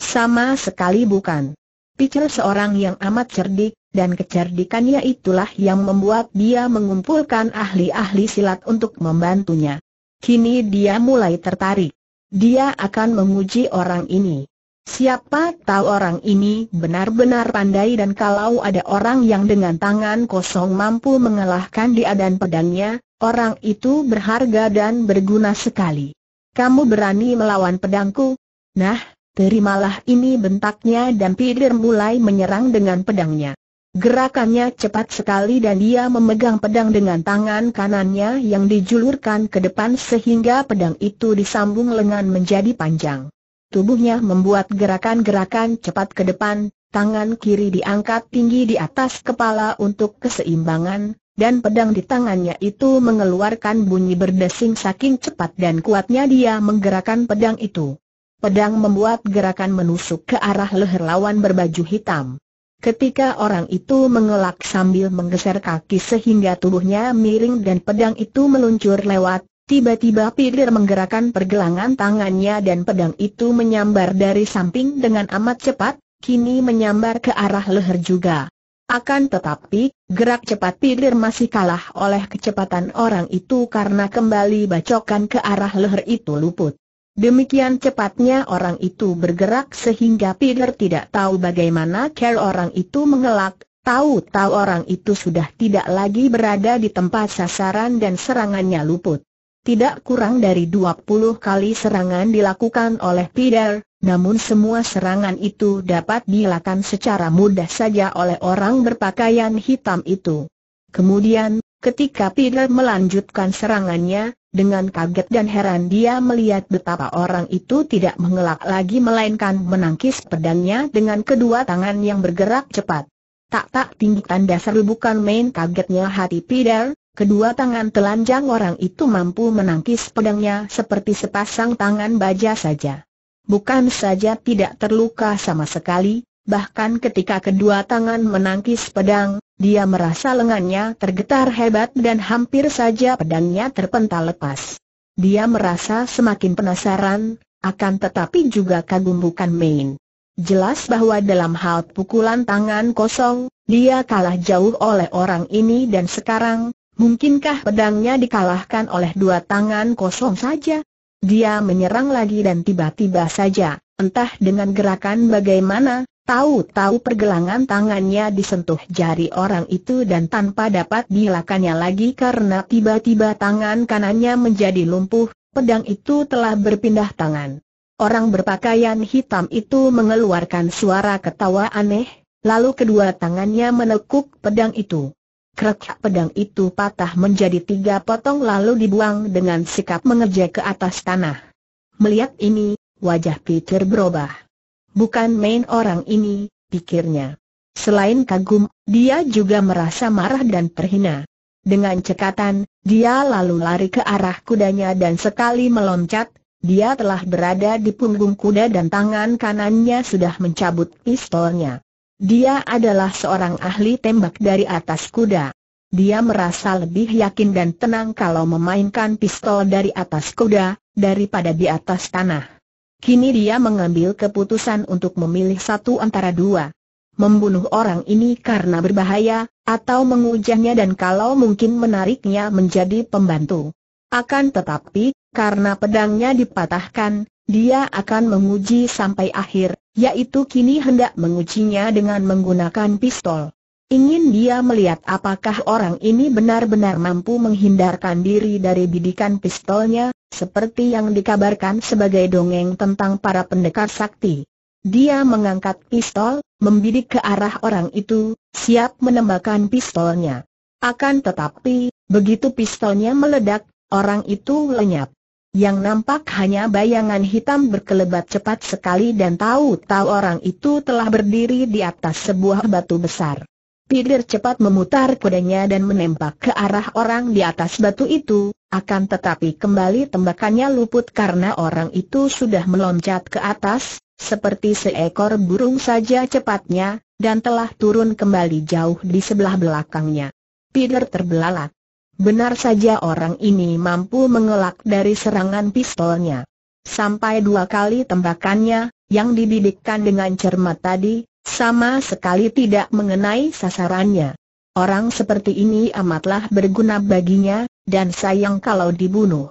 Sama sekali bukan. Peter seorang yang amat cerdik, dan kecerdikannya itulah yang membuat dia mengumpulkan ahli-ahli silat untuk membantunya. Kini dia mulai tertarik. Dia akan menguji orang ini. Siapa tahu orang ini benar-benar pandai dan kalau ada orang yang dengan tangan kosong mampu mengalahkan dia dan pedangnya, orang itu berharga dan berguna sekali. Kamu berani melawan pedangku? Nah, terimalah ini bentaknya dan Pidir mulai menyerang dengan pedangnya. Gerakannya cepat sekali dan dia memegang pedang dengan tangan kanannya yang dijulurkan ke depan sehingga pedang itu disambung lengan menjadi panjang. Tubuhnya membuat gerakan-gerakan cepat ke depan, tangan kiri diangkat tinggi di atas kepala untuk keseimbangan, dan pedang di tangannya itu mengeluarkan bunyi berdesing saking cepat dan kuatnya dia menggerakkan pedang itu. Pedang membuat gerakan menusuk ke arah leher lawan berbaju hitam. Ketika orang itu mengelak sambil menggeser kaki sehingga tubuhnya miring dan pedang itu meluncur lewat, tiba-tiba Pidir menggerakkan pergelangan tangannya dan pedang itu menyambar dari samping dengan amat cepat, kini menyambar ke arah leher juga. Akan tetapi, gerak cepat Pidir masih kalah oleh kecepatan orang itu karena kembali bacokan ke arah leher itu luput. Demikian cepatnya orang itu bergerak sehingga Peter tidak tahu bagaimana cara orang itu mengelak, tahu-tahu orang itu sudah tidak lagi berada di tempat sasaran dan serangannya luput. Tidak kurang dari dua puluh kali serangan dilakukan oleh Peter, namun semua serangan itu dapat dilakukan secara mudah saja oleh orang berpakaian hitam itu. Kemudian, Ketika Peter melanjutkan serangannya, dengan kaget dan heran dia melihat betapa orang itu tidak mengelak lagi melainkan menangkis pedangnya dengan kedua tangan yang bergerak cepat. Tak-tak tinggi tanda seru bukan main kagetnya hati Peter, kedua tangan telanjang orang itu mampu menangkis pedangnya seperti sepasang tangan baja saja. Bukan saja tidak terluka sama sekali, bahkan ketika kedua tangan menangkis pedang, dia merasa lengannya tergetar hebat dan hampir saja pedangnya terpental lepas. Dia merasa semakin penasaran, akan tetapi juga kagum bukan main. Jelas bahwa dalam hal pukulan tangan kosong, dia kalah jauh oleh orang ini dan sekarang, mungkinkah pedangnya dikalahkan oleh dua tangan kosong saja? Dia menyerang lagi dan tiba-tiba saja, entah dengan gerakan bagaimana, Tahu-tahu pergelangan tangannya disentuh jari orang itu dan tanpa dapat dilakannya lagi karena tiba-tiba tangan kanannya menjadi lumpuh, pedang itu telah berpindah tangan. Orang berpakaian hitam itu mengeluarkan suara ketawa aneh, lalu kedua tangannya menekuk pedang itu. Krek pedang itu patah menjadi tiga potong lalu dibuang dengan sikap mengerja ke atas tanah. Melihat ini, wajah Peter berubah. Bukan main orang ini, pikirnya. Selain kagum, dia juga merasa marah dan terhina. Dengan cekatan, dia lalu lari ke arah kudanya dan sekali meloncat, dia telah berada di punggung kuda dan tangan kanannya sudah mencabut pistolnya. Dia adalah seorang ahli tembak dari atas kuda. Dia merasa lebih yakin dan tenang kalau memainkan pistol dari atas kuda, daripada di atas tanah. Kini dia mengambil keputusan untuk memilih satu antara dua. Membunuh orang ini karena berbahaya, atau mengujahnya dan kalau mungkin menariknya menjadi pembantu. Akan tetapi, karena pedangnya dipatahkan, dia akan menguji sampai akhir, yaitu kini hendak mengujinya dengan menggunakan pistol. Ingin dia melihat apakah orang ini benar-benar mampu menghindarkan diri dari bidikan pistolnya, seperti yang dikabarkan sebagai dongeng tentang para pendekar sakti. Dia mengangkat pistol, membidik ke arah orang itu, siap menembakkan pistolnya. Akan tetapi, begitu pistolnya meledak, orang itu lenyap. Yang nampak hanya bayangan hitam berkelebat cepat sekali dan tahu-tahu orang itu telah berdiri di atas sebuah batu besar. Pidir cepat memutar kudanya dan menembak ke arah orang di atas batu itu, akan tetapi kembali tembakannya luput karena orang itu sudah meloncat ke atas, seperti seekor burung saja cepatnya, dan telah turun kembali jauh di sebelah belakangnya. Pidir terbelalak. Benar saja orang ini mampu mengelak dari serangan pistolnya. Sampai dua kali tembakannya, yang dibidikkan dengan cermat tadi, sama sekali tidak mengenai sasarannya. Orang seperti ini amatlah berguna baginya, dan sayang kalau dibunuh.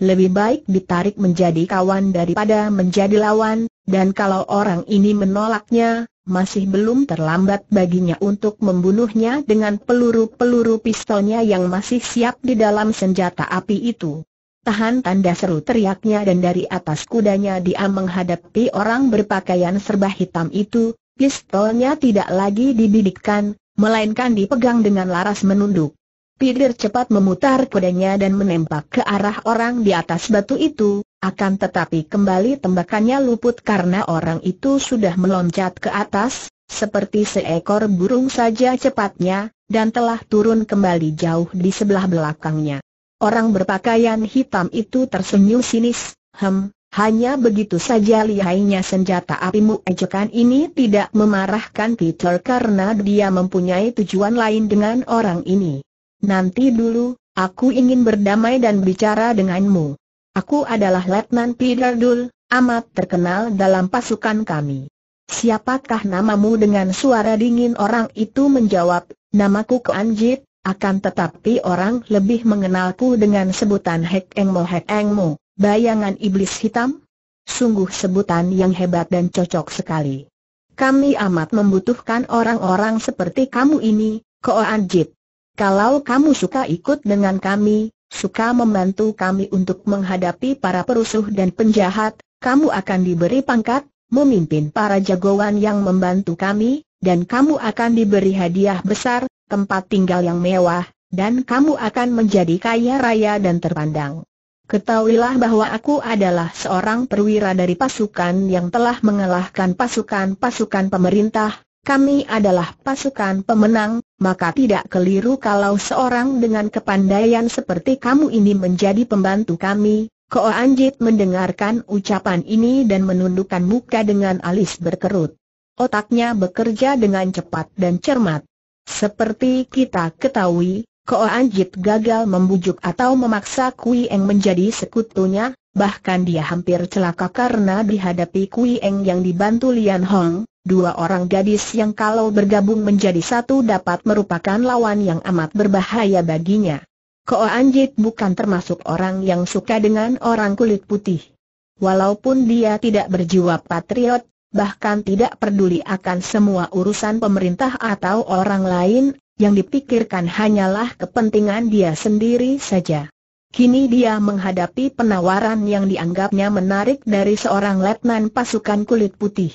Lebih baik ditarik menjadi kawan daripada menjadi lawan, dan kalau orang ini menolaknya, masih belum terlambat baginya untuk membunuhnya dengan peluru-peluru pistolnya yang masih siap di dalam senjata api itu. Tahan tanda seru teriaknya dan dari atas kudanya dia menghadapi orang berpakaian serba hitam itu, Pistolnya tidak lagi dibidikkan, melainkan dipegang dengan laras menunduk. Pidir cepat memutar kudanya dan menembak ke arah orang di atas batu itu, akan tetapi kembali tembakannya luput karena orang itu sudah meloncat ke atas, seperti seekor burung saja cepatnya, dan telah turun kembali jauh di sebelah belakangnya. Orang berpakaian hitam itu tersenyum sinis, hem, hanya begitu saja lihainya senjata apimu ejekan ini tidak memarahkan Peter karena dia mempunyai tujuan lain dengan orang ini. Nanti dulu, aku ingin berdamai dan bicara denganmu. Aku adalah Letnan Peter Dul, amat terkenal dalam pasukan kami. Siapakah namamu dengan suara dingin orang itu menjawab, namaku Keanjit, akan tetapi orang lebih mengenalku dengan sebutan Hek Engmo Hek Engmo. Bayangan iblis hitam? Sungguh sebutan yang hebat dan cocok sekali. Kami amat membutuhkan orang-orang seperti kamu ini, Ko Anjit. Kalau kamu suka ikut dengan kami, suka membantu kami untuk menghadapi para perusuh dan penjahat, kamu akan diberi pangkat, memimpin para jagoan yang membantu kami, dan kamu akan diberi hadiah besar, tempat tinggal yang mewah, dan kamu akan menjadi kaya raya dan terpandang. Ketahuilah bahwa aku adalah seorang perwira dari pasukan yang telah mengalahkan pasukan-pasukan pemerintah, kami adalah pasukan pemenang, maka tidak keliru kalau seorang dengan kepandaian seperti kamu ini menjadi pembantu kami. Ko Anjit mendengarkan ucapan ini dan menundukkan muka dengan alis berkerut. Otaknya bekerja dengan cepat dan cermat. Seperti kita ketahui, Ko Anjit gagal membujuk atau memaksa Kui Eng menjadi sekutunya, bahkan dia hampir celaka karena dihadapi Kui Eng yang dibantu Lian Hong, dua orang gadis yang kalau bergabung menjadi satu dapat merupakan lawan yang amat berbahaya baginya. Ko Anjit bukan termasuk orang yang suka dengan orang kulit putih. Walaupun dia tidak berjiwa patriot, bahkan tidak peduli akan semua urusan pemerintah atau orang lain, yang dipikirkan hanyalah kepentingan dia sendiri saja. Kini dia menghadapi penawaran yang dianggapnya menarik dari seorang letnan pasukan kulit putih.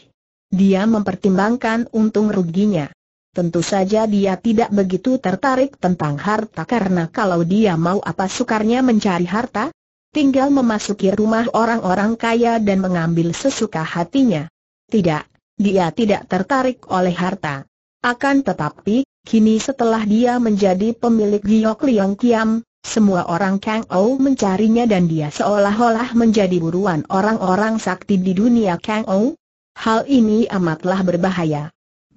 Dia mempertimbangkan untung ruginya. Tentu saja dia tidak begitu tertarik tentang harta karena kalau dia mau apa sukarnya mencari harta, tinggal memasuki rumah orang-orang kaya dan mengambil sesuka hatinya. Tidak, dia tidak tertarik oleh harta. Akan tetapi, Kini setelah dia menjadi pemilik Giok Liang Kiam, semua orang Kang Ou mencarinya dan dia seolah-olah menjadi buruan orang-orang sakti di dunia Kang Ou. Hal ini amatlah berbahaya.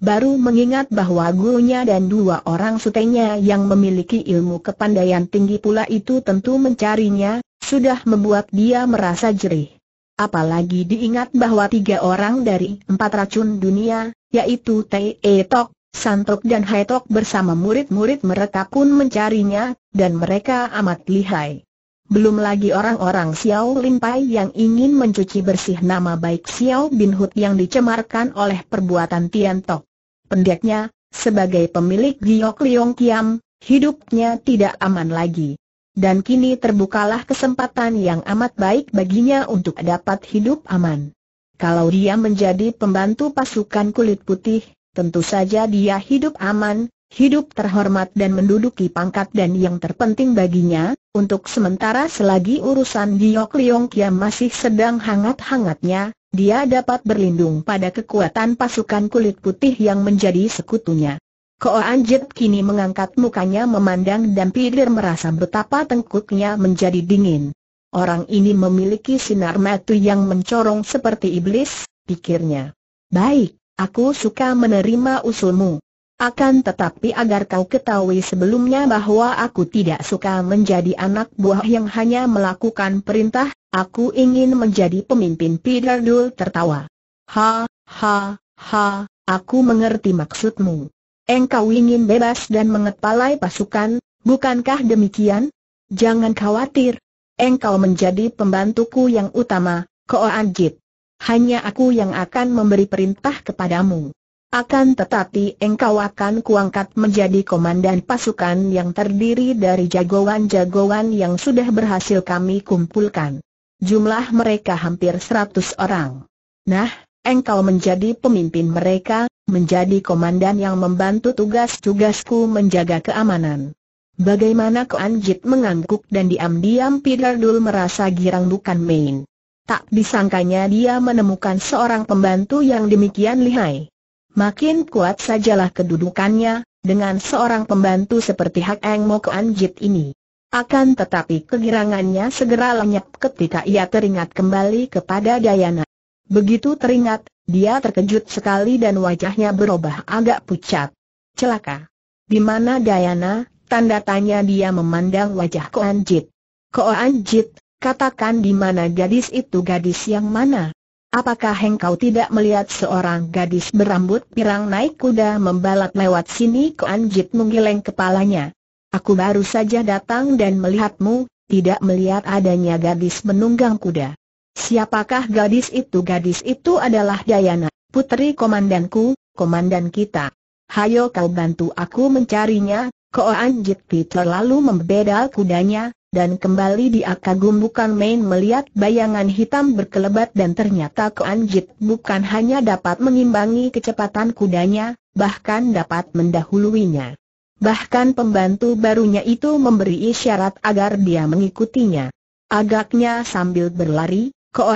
Baru mengingat bahwa gurunya dan dua orang sutenya yang memiliki ilmu kepandaian tinggi pula itu tentu mencarinya, sudah membuat dia merasa jerih. Apalagi diingat bahwa tiga orang dari empat racun dunia, yaitu Tei Tok, Santok dan Haitok bersama murid-murid mereka pun mencarinya, dan mereka amat lihai. Belum lagi orang-orang Xiao Limpai yang ingin mencuci bersih nama baik Xiao Bin Hut yang dicemarkan oleh perbuatan Tian Tok. Pendeknya, sebagai pemilik Giok Liong Kiam, hidupnya tidak aman lagi. Dan kini terbukalah kesempatan yang amat baik baginya untuk dapat hidup aman. Kalau dia menjadi pembantu pasukan kulit putih, tentu saja dia hidup aman, hidup terhormat dan menduduki pangkat dan yang terpenting baginya, untuk sementara selagi urusan Giok Liong Kiam masih sedang hangat-hangatnya, dia dapat berlindung pada kekuatan pasukan kulit putih yang menjadi sekutunya. Ko Anjit kini mengangkat mukanya memandang dan Pidir merasa betapa tengkuknya menjadi dingin. Orang ini memiliki sinar mata yang mencorong seperti iblis, pikirnya. Baik, aku suka menerima usulmu. Akan tetapi agar kau ketahui sebelumnya bahwa aku tidak suka menjadi anak buah yang hanya melakukan perintah, aku ingin menjadi pemimpin Peter Dul tertawa. Ha, ha, ha, aku mengerti maksudmu. Engkau ingin bebas dan mengepalai pasukan, bukankah demikian? Jangan khawatir. Engkau menjadi pembantuku yang utama, Koanjit hanya aku yang akan memberi perintah kepadamu. Akan tetapi engkau akan kuangkat menjadi komandan pasukan yang terdiri dari jagoan-jagoan yang sudah berhasil kami kumpulkan. Jumlah mereka hampir seratus orang. Nah, engkau menjadi pemimpin mereka, menjadi komandan yang membantu tugas-tugasku menjaga keamanan. Bagaimana Koanjit mengangguk dan diam-diam Pidardul merasa girang bukan main. Tak disangkanya dia menemukan seorang pembantu yang demikian lihai. Makin kuat sajalah kedudukannya, dengan seorang pembantu seperti Hak Eng Mo Anjit ini. Akan tetapi kegirangannya segera lenyap ketika ia teringat kembali kepada Dayana. Begitu teringat, dia terkejut sekali dan wajahnya berubah agak pucat. Celaka. Di mana Dayana? Tanda tanya dia memandang wajah Anjit. Ko Anjit, Katakan di mana gadis itu gadis yang mana? Apakah engkau tidak melihat seorang gadis berambut pirang naik kuda membalat lewat sini? ke Anjit menggeleng kepalanya. Aku baru saja datang dan melihatmu, tidak melihat adanya gadis menunggang kuda. Siapakah gadis itu? Gadis itu adalah Dayana, putri komandanku, komandan kita. Hayo kau bantu aku mencarinya, Koan Jit lalu membedal kudanya, dan kembali dia kagum bukan main melihat bayangan hitam berkelebat dan ternyata Kuan bukan hanya dapat mengimbangi kecepatan kudanya, bahkan dapat mendahuluinya. Bahkan pembantu barunya itu memberi isyarat agar dia mengikutinya. Agaknya sambil berlari, Ko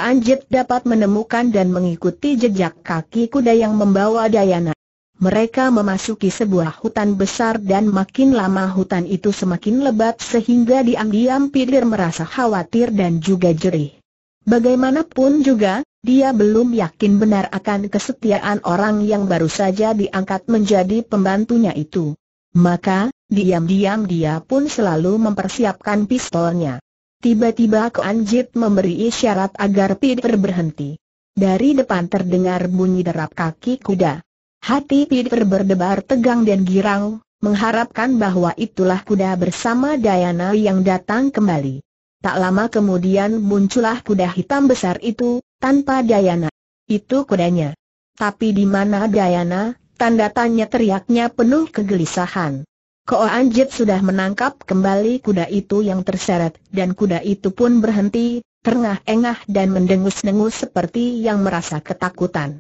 dapat menemukan dan mengikuti jejak kaki kuda yang membawa Dayana mereka memasuki sebuah hutan besar dan makin lama hutan itu semakin lebat sehingga diam-diam Pidir merasa khawatir dan juga jerih. Bagaimanapun juga, dia belum yakin benar akan kesetiaan orang yang baru saja diangkat menjadi pembantunya itu. Maka, diam-diam dia pun selalu mempersiapkan pistolnya. Tiba-tiba Kuan memberi isyarat agar Pidir berhenti. Dari depan terdengar bunyi derap kaki kuda. Hati Peter berdebar tegang dan girang, mengharapkan bahwa itulah kuda bersama Diana yang datang kembali. Tak lama kemudian muncullah kuda hitam besar itu, tanpa Diana. Itu kudanya. Tapi di mana Diana? Tanda tanya teriaknya penuh kegelisahan. Ko Anjit sudah menangkap kembali kuda itu yang terseret, dan kuda itu pun berhenti, terengah-engah dan mendengus-dengus seperti yang merasa ketakutan.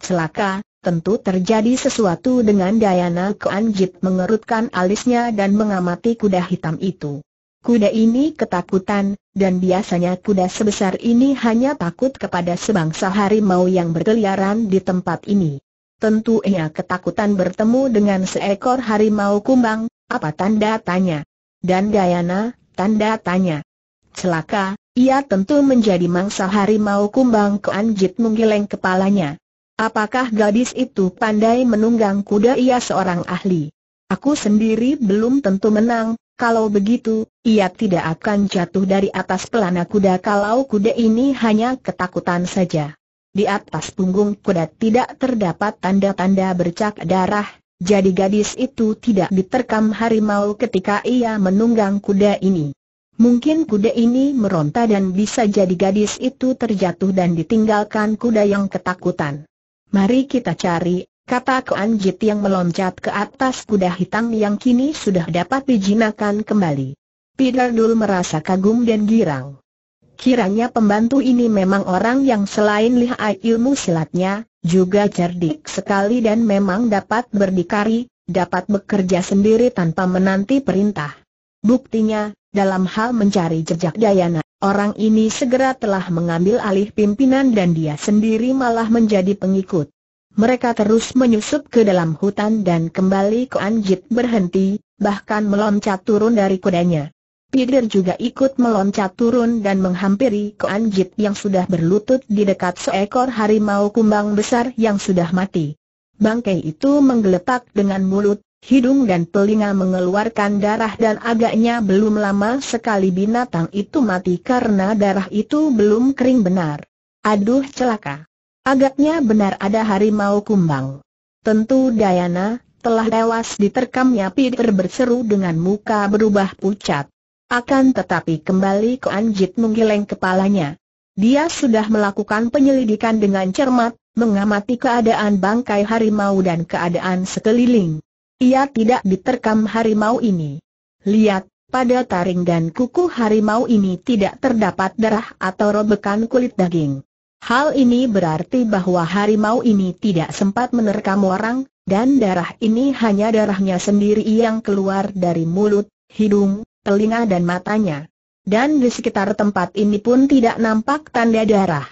Celaka, tentu terjadi sesuatu dengan Dayana Keanjit mengerutkan alisnya dan mengamati kuda hitam itu. Kuda ini ketakutan, dan biasanya kuda sebesar ini hanya takut kepada sebangsa harimau yang berkeliaran di tempat ini. Tentu ia ketakutan bertemu dengan seekor harimau kumbang, apa tanda tanya. Dan Dayana, tanda tanya. Celaka, ia tentu menjadi mangsa harimau kumbang Keanjit menggeleng kepalanya. Apakah gadis itu pandai menunggang kuda ia seorang ahli? Aku sendiri belum tentu menang, kalau begitu, ia tidak akan jatuh dari atas pelana kuda kalau kuda ini hanya ketakutan saja. Di atas punggung kuda tidak terdapat tanda-tanda bercak darah, jadi gadis itu tidak diterkam harimau ketika ia menunggang kuda ini. Mungkin kuda ini meronta dan bisa jadi gadis itu terjatuh dan ditinggalkan kuda yang ketakutan. Mari kita cari, kata keanjit yang meloncat ke atas kuda hitam yang kini sudah dapat dijinakan kembali. dulu merasa kagum dan girang. Kiranya pembantu ini memang orang yang selain lihai ilmu silatnya, juga cerdik sekali dan memang dapat berdikari, dapat bekerja sendiri tanpa menanti perintah. Buktinya, dalam hal mencari jejak Dayana Orang ini segera telah mengambil alih pimpinan dan dia sendiri malah menjadi pengikut. Mereka terus menyusup ke dalam hutan dan kembali ke Anjit berhenti, bahkan meloncat turun dari kudanya. Pidir juga ikut meloncat turun dan menghampiri ke Anjit yang sudah berlutut di dekat seekor harimau kumbang besar yang sudah mati. Bangkai itu menggeletak dengan mulut, hidung dan telinga mengeluarkan darah dan agaknya belum lama sekali binatang itu mati karena darah itu belum kering benar. Aduh celaka. Agaknya benar ada harimau kumbang. Tentu Dayana, telah tewas diterkamnya Peter berseru dengan muka berubah pucat. Akan tetapi kembali ke Anjit menggeleng kepalanya. Dia sudah melakukan penyelidikan dengan cermat, mengamati keadaan bangkai harimau dan keadaan sekeliling ia tidak diterkam harimau ini. Lihat, pada taring dan kuku harimau ini tidak terdapat darah atau robekan kulit daging. Hal ini berarti bahwa harimau ini tidak sempat menerkam orang, dan darah ini hanya darahnya sendiri yang keluar dari mulut, hidung, telinga dan matanya. Dan di sekitar tempat ini pun tidak nampak tanda darah.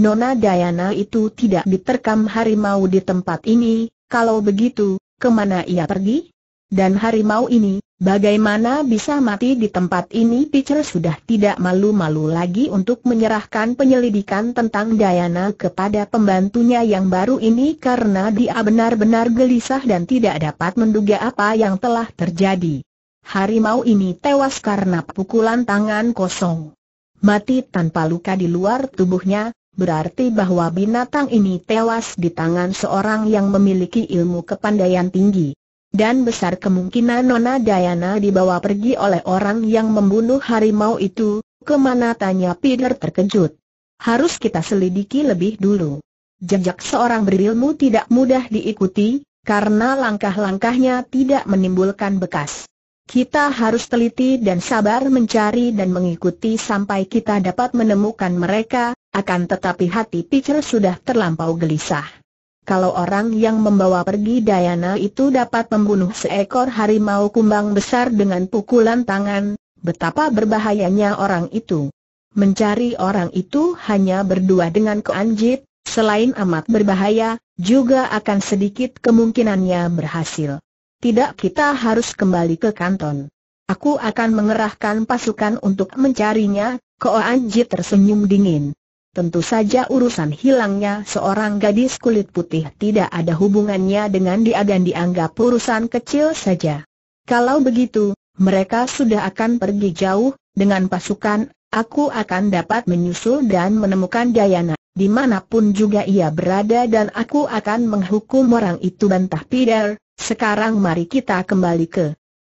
Nona Dayana itu tidak diterkam harimau di tempat ini, kalau begitu, Kemana ia pergi? Dan harimau ini, bagaimana bisa mati di tempat ini? Pitcher sudah tidak malu-malu lagi untuk menyerahkan penyelidikan tentang Diana kepada pembantunya yang baru ini karena dia benar-benar gelisah dan tidak dapat menduga apa yang telah terjadi. Harimau ini tewas karena pukulan tangan kosong. Mati tanpa luka di luar tubuhnya, berarti bahwa binatang ini tewas di tangan seorang yang memiliki ilmu kepandaian tinggi. Dan besar kemungkinan Nona Dayana dibawa pergi oleh orang yang membunuh harimau itu, kemana tanya Peter terkejut. Harus kita selidiki lebih dulu. Jejak seorang berilmu tidak mudah diikuti, karena langkah-langkahnya tidak menimbulkan bekas. Kita harus teliti dan sabar mencari dan mengikuti sampai kita dapat menemukan mereka, akan tetapi hati Peter sudah terlampau gelisah. Kalau orang yang membawa pergi Dayana itu dapat membunuh seekor harimau kumbang besar dengan pukulan tangan, betapa berbahayanya orang itu. Mencari orang itu hanya berdua dengan keanjit, selain amat berbahaya, juga akan sedikit kemungkinannya berhasil tidak kita harus kembali ke kanton. Aku akan mengerahkan pasukan untuk mencarinya, Ko Anji tersenyum dingin. Tentu saja urusan hilangnya seorang gadis kulit putih tidak ada hubungannya dengan dia dan dianggap urusan kecil saja. Kalau begitu, mereka sudah akan pergi jauh, dengan pasukan, aku akan dapat menyusul dan menemukan Dayana. Dimanapun juga ia berada dan aku akan menghukum orang itu bantah Peter, sekarang mari kita kembali ke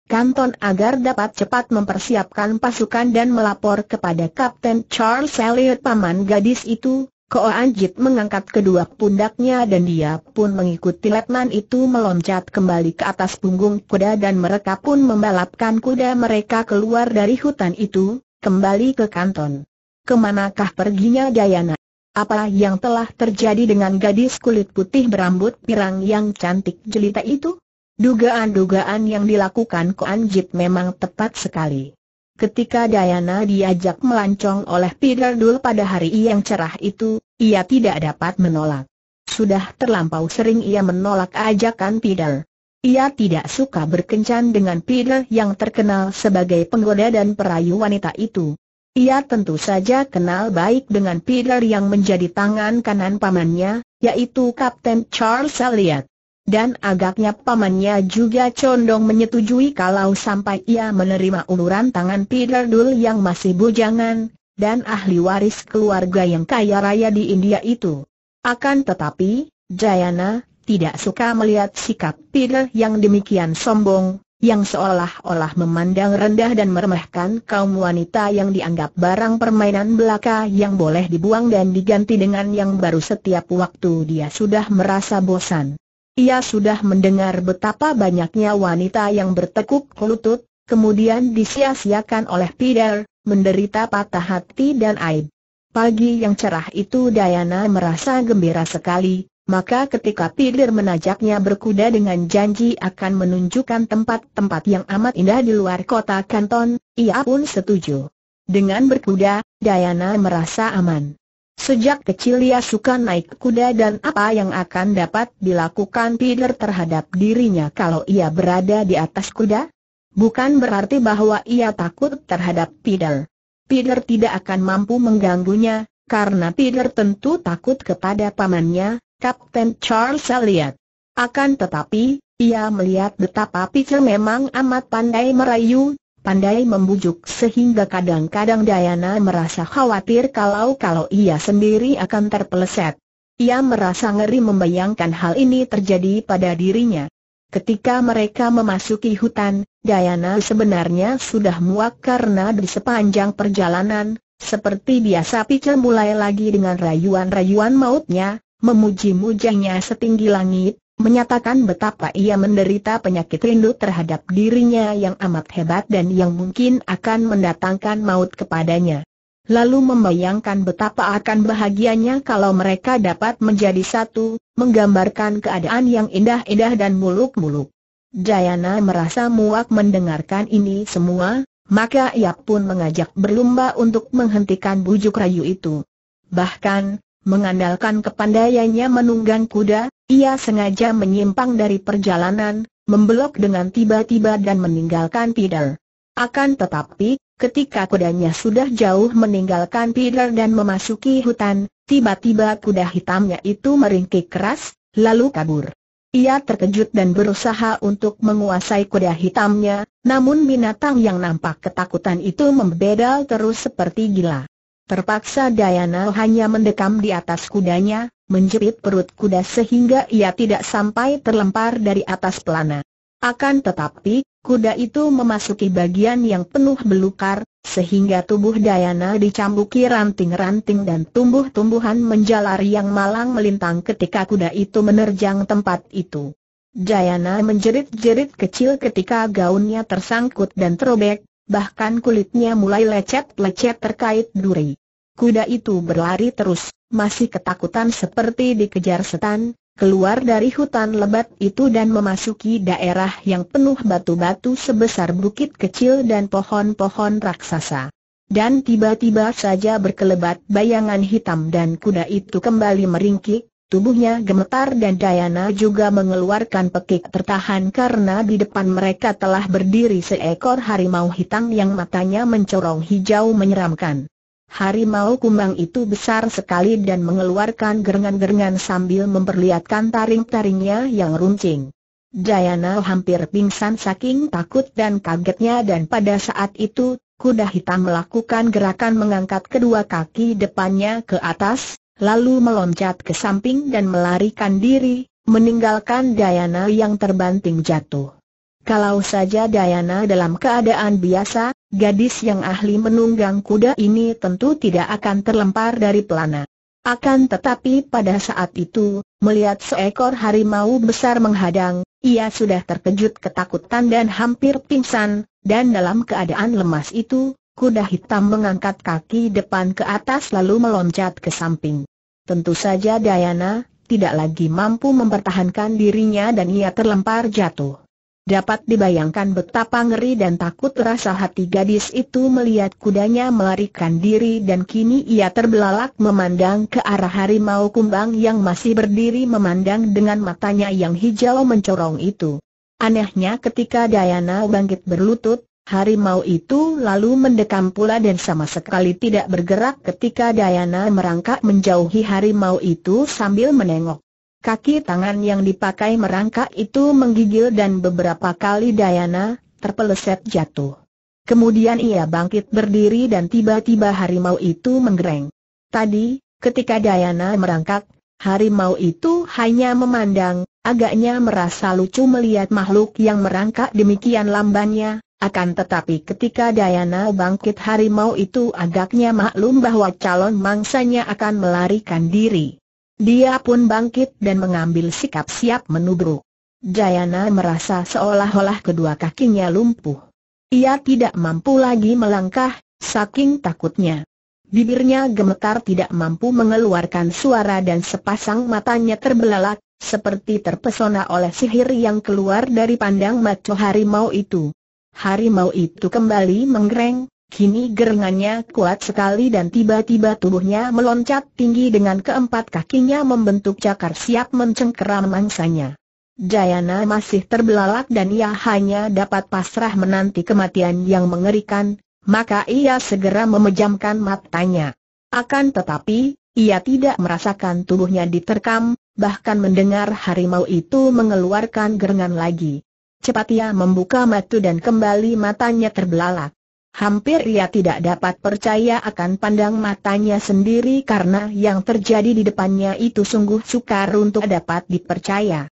kanton agar dapat cepat mempersiapkan pasukan dan melapor kepada Kapten Charles Elliot paman gadis itu. Ko Anjit mengangkat kedua pundaknya dan dia pun mengikuti letnan itu meloncat kembali ke atas punggung kuda dan mereka pun membalapkan kuda mereka keluar dari hutan itu, kembali ke kanton. Kemanakah perginya Dayana? Apa yang telah terjadi dengan gadis kulit putih berambut pirang yang cantik jelita itu? Dugaan-dugaan yang dilakukan Koan memang tepat sekali. Ketika Dayana diajak melancong oleh Peter Dul pada hari yang cerah itu, ia tidak dapat menolak. Sudah terlampau sering ia menolak ajakan Peter. Ia tidak suka berkencan dengan Peter yang terkenal sebagai penggoda dan perayu wanita itu. Ia tentu saja kenal baik dengan Peter yang menjadi tangan kanan pamannya, yaitu Kapten Charles Elliot. Dan agaknya pamannya juga condong menyetujui kalau sampai ia menerima uluran tangan Peter Dul yang masih bujangan, dan ahli waris keluarga yang kaya raya di India itu. Akan tetapi, Jayana, tidak suka melihat sikap Peter yang demikian sombong, yang seolah-olah memandang rendah dan meremehkan kaum wanita yang dianggap barang permainan belaka yang boleh dibuang dan diganti dengan yang baru setiap waktu dia sudah merasa bosan. Ia sudah mendengar betapa banyaknya wanita yang bertekuk lutut, kemudian disia-siakan oleh Peter, menderita patah hati dan aib. Pagi yang cerah itu Diana merasa gembira sekali, maka ketika Pidir menajaknya berkuda dengan janji akan menunjukkan tempat-tempat yang amat indah di luar kota Kanton, ia pun setuju. Dengan berkuda, Dayana merasa aman. Sejak kecil ia suka naik kuda dan apa yang akan dapat dilakukan Pidir terhadap dirinya kalau ia berada di atas kuda? Bukan berarti bahwa ia takut terhadap Pidir. Pidir tidak akan mampu mengganggunya, karena Pidir tentu takut kepada pamannya, Kapten Charles Elliot. Akan tetapi, ia melihat betapa Peter memang amat pandai merayu, pandai membujuk sehingga kadang-kadang Diana merasa khawatir kalau-kalau ia sendiri akan terpeleset. Ia merasa ngeri membayangkan hal ini terjadi pada dirinya. Ketika mereka memasuki hutan, Diana sebenarnya sudah muak karena di sepanjang perjalanan, seperti biasa Peter mulai lagi dengan rayuan-rayuan mautnya, memuji-mujanya setinggi langit, menyatakan betapa ia menderita penyakit rindu terhadap dirinya yang amat hebat dan yang mungkin akan mendatangkan maut kepadanya. Lalu membayangkan betapa akan bahagianya kalau mereka dapat menjadi satu, menggambarkan keadaan yang indah-indah dan muluk-muluk. Jayana merasa muak mendengarkan ini semua, maka ia pun mengajak berlumba untuk menghentikan bujuk rayu itu. Bahkan, Mengandalkan kepandaiannya menunggang kuda, ia sengaja menyimpang dari perjalanan, membelok dengan tiba-tiba dan meninggalkan Peter. Akan tetapi, ketika kudanya sudah jauh meninggalkan Peter dan memasuki hutan, tiba-tiba kuda hitamnya itu meringkik keras, lalu kabur. Ia terkejut dan berusaha untuk menguasai kuda hitamnya, namun binatang yang nampak ketakutan itu membedal terus seperti gila. Terpaksa Dayana hanya mendekam di atas kudanya, menjepit perut kuda sehingga ia tidak sampai terlempar dari atas pelana. Akan tetapi, kuda itu memasuki bagian yang penuh belukar, sehingga tubuh Dayana dicambuki ranting-ranting dan tumbuh-tumbuhan menjalar yang malang melintang ketika kuda itu menerjang tempat itu. Dayana menjerit-jerit kecil ketika gaunnya tersangkut dan terobek, bahkan kulitnya mulai lecet-lecet terkait duri kuda itu berlari terus, masih ketakutan seperti dikejar setan, keluar dari hutan lebat itu dan memasuki daerah yang penuh batu-batu sebesar bukit kecil dan pohon-pohon raksasa. Dan tiba-tiba saja berkelebat bayangan hitam dan kuda itu kembali meringkik, tubuhnya gemetar dan Dayana juga mengeluarkan pekik tertahan karena di depan mereka telah berdiri seekor harimau hitam yang matanya mencorong hijau menyeramkan. Harimau kumbang itu besar sekali dan mengeluarkan gerengan-gerengan sambil memperlihatkan taring-taringnya yang runcing. Diana hampir pingsan saking takut dan kagetnya dan pada saat itu, kuda hitam melakukan gerakan mengangkat kedua kaki depannya ke atas, lalu meloncat ke samping dan melarikan diri, meninggalkan Diana yang terbanting jatuh. Kalau saja Dayana dalam keadaan biasa, gadis yang ahli menunggang kuda ini tentu tidak akan terlempar dari pelana. Akan tetapi pada saat itu, melihat seekor harimau besar menghadang, ia sudah terkejut ketakutan dan hampir pingsan, dan dalam keadaan lemas itu, kuda hitam mengangkat kaki depan ke atas lalu meloncat ke samping. Tentu saja Dayana, tidak lagi mampu mempertahankan dirinya dan ia terlempar jatuh. Dapat dibayangkan betapa ngeri dan takut rasa hati gadis itu melihat kudanya melarikan diri dan kini ia terbelalak memandang ke arah harimau kumbang yang masih berdiri memandang dengan matanya yang hijau mencorong itu. Anehnya ketika Dayana bangkit berlutut, harimau itu lalu mendekam pula dan sama sekali tidak bergerak ketika Dayana merangkak menjauhi harimau itu sambil menengok. Kaki tangan yang dipakai merangkak itu menggigil dan beberapa kali Dayana terpeleset jatuh. Kemudian ia bangkit berdiri dan tiba-tiba harimau itu menggereng. Tadi, ketika Dayana merangkak, harimau itu hanya memandang, agaknya merasa lucu melihat makhluk yang merangkak demikian lambannya, akan tetapi ketika Dayana bangkit harimau itu agaknya maklum bahwa calon mangsanya akan melarikan diri. Dia pun bangkit dan mengambil sikap siap menubruk. Jayana merasa seolah-olah kedua kakinya lumpuh. Ia tidak mampu lagi melangkah, saking takutnya. Bibirnya gemetar tidak mampu mengeluarkan suara dan sepasang matanya terbelalak, seperti terpesona oleh sihir yang keluar dari pandang maco harimau itu. Harimau itu kembali menggereng, Kini gerangannya kuat sekali dan tiba-tiba tubuhnya meloncat tinggi dengan keempat kakinya membentuk cakar siap mencengkeram mangsanya. Jayana masih terbelalak dan ia hanya dapat pasrah menanti kematian yang mengerikan, maka ia segera memejamkan matanya. Akan tetapi, ia tidak merasakan tubuhnya diterkam, bahkan mendengar harimau itu mengeluarkan gerengan lagi. Cepat ia membuka mata dan kembali matanya terbelalak. Hampir ia tidak dapat percaya akan pandang matanya sendiri karena yang terjadi di depannya itu sungguh sukar untuk dapat dipercaya.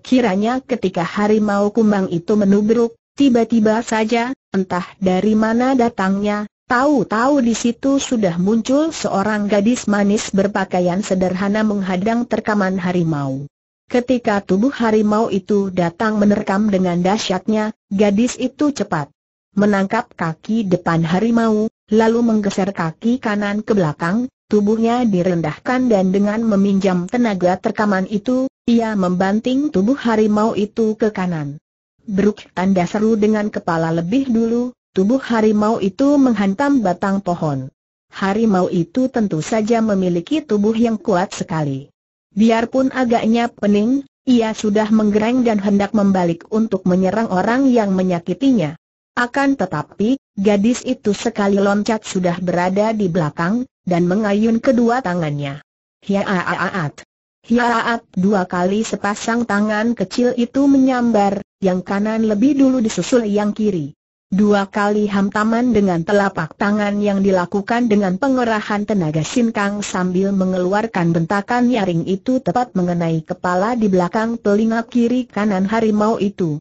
Kiranya ketika harimau kumbang itu menubruk, tiba-tiba saja, entah dari mana datangnya, tahu-tahu di situ sudah muncul seorang gadis manis berpakaian sederhana menghadang terkaman harimau. Ketika tubuh harimau itu datang menerkam dengan dahsyatnya, gadis itu cepat menangkap kaki depan harimau, lalu menggeser kaki kanan ke belakang, tubuhnya direndahkan dan dengan meminjam tenaga terkaman itu, ia membanting tubuh harimau itu ke kanan. Beruk tanda seru dengan kepala lebih dulu, tubuh harimau itu menghantam batang pohon. Harimau itu tentu saja memiliki tubuh yang kuat sekali. Biarpun agaknya pening, ia sudah menggereng dan hendak membalik untuk menyerang orang yang menyakitinya. Akan tetapi, gadis itu sekali loncat sudah berada di belakang, dan mengayun kedua tangannya. Hiaaat. Hiaaat dua kali sepasang tangan kecil itu menyambar, yang kanan lebih dulu disusul yang kiri. Dua kali hamtaman dengan telapak tangan yang dilakukan dengan pengerahan tenaga sinkang sambil mengeluarkan bentakan nyaring itu tepat mengenai kepala di belakang telinga kiri kanan harimau itu.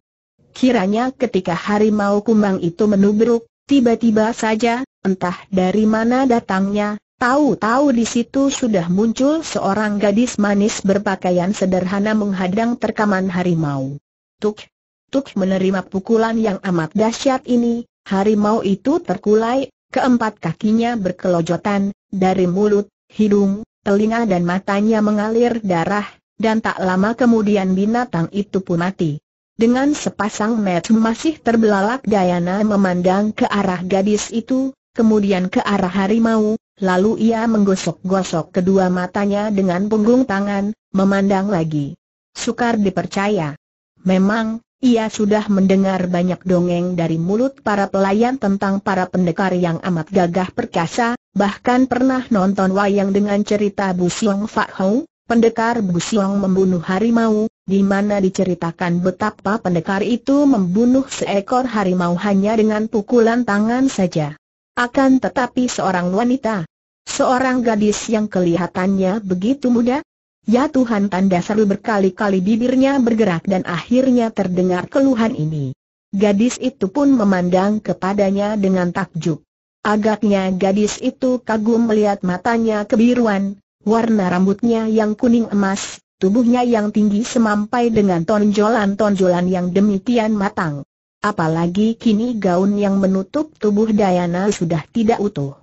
Kiranya ketika harimau kumbang itu menubruk, tiba-tiba saja, entah dari mana datangnya, tahu-tahu di situ sudah muncul seorang gadis manis berpakaian sederhana menghadang terkaman harimau. Tuk, tuk menerima pukulan yang amat dahsyat ini, harimau itu terkulai, keempat kakinya berkelojotan, dari mulut, hidung, telinga dan matanya mengalir darah, dan tak lama kemudian binatang itu pun mati. Dengan sepasang mata masih terbelalak Dayana memandang ke arah gadis itu, kemudian ke arah harimau, lalu ia menggosok-gosok kedua matanya dengan punggung tangan, memandang lagi. Sukar dipercaya. Memang, ia sudah mendengar banyak dongeng dari mulut para pelayan tentang para pendekar yang amat gagah perkasa, bahkan pernah nonton wayang dengan cerita Busiong Fak Hou, pendekar Busiong membunuh harimau, di mana diceritakan betapa pendekar itu membunuh seekor harimau hanya dengan pukulan tangan saja. Akan tetapi seorang wanita, seorang gadis yang kelihatannya begitu muda, ya Tuhan tanda seru berkali-kali bibirnya bergerak dan akhirnya terdengar keluhan ini. Gadis itu pun memandang kepadanya dengan takjub. Agaknya gadis itu kagum melihat matanya kebiruan, warna rambutnya yang kuning emas, Tubuhnya yang tinggi semampai dengan tonjolan-tonjolan yang demikian matang. Apalagi kini gaun yang menutup tubuh Dayana sudah tidak utuh.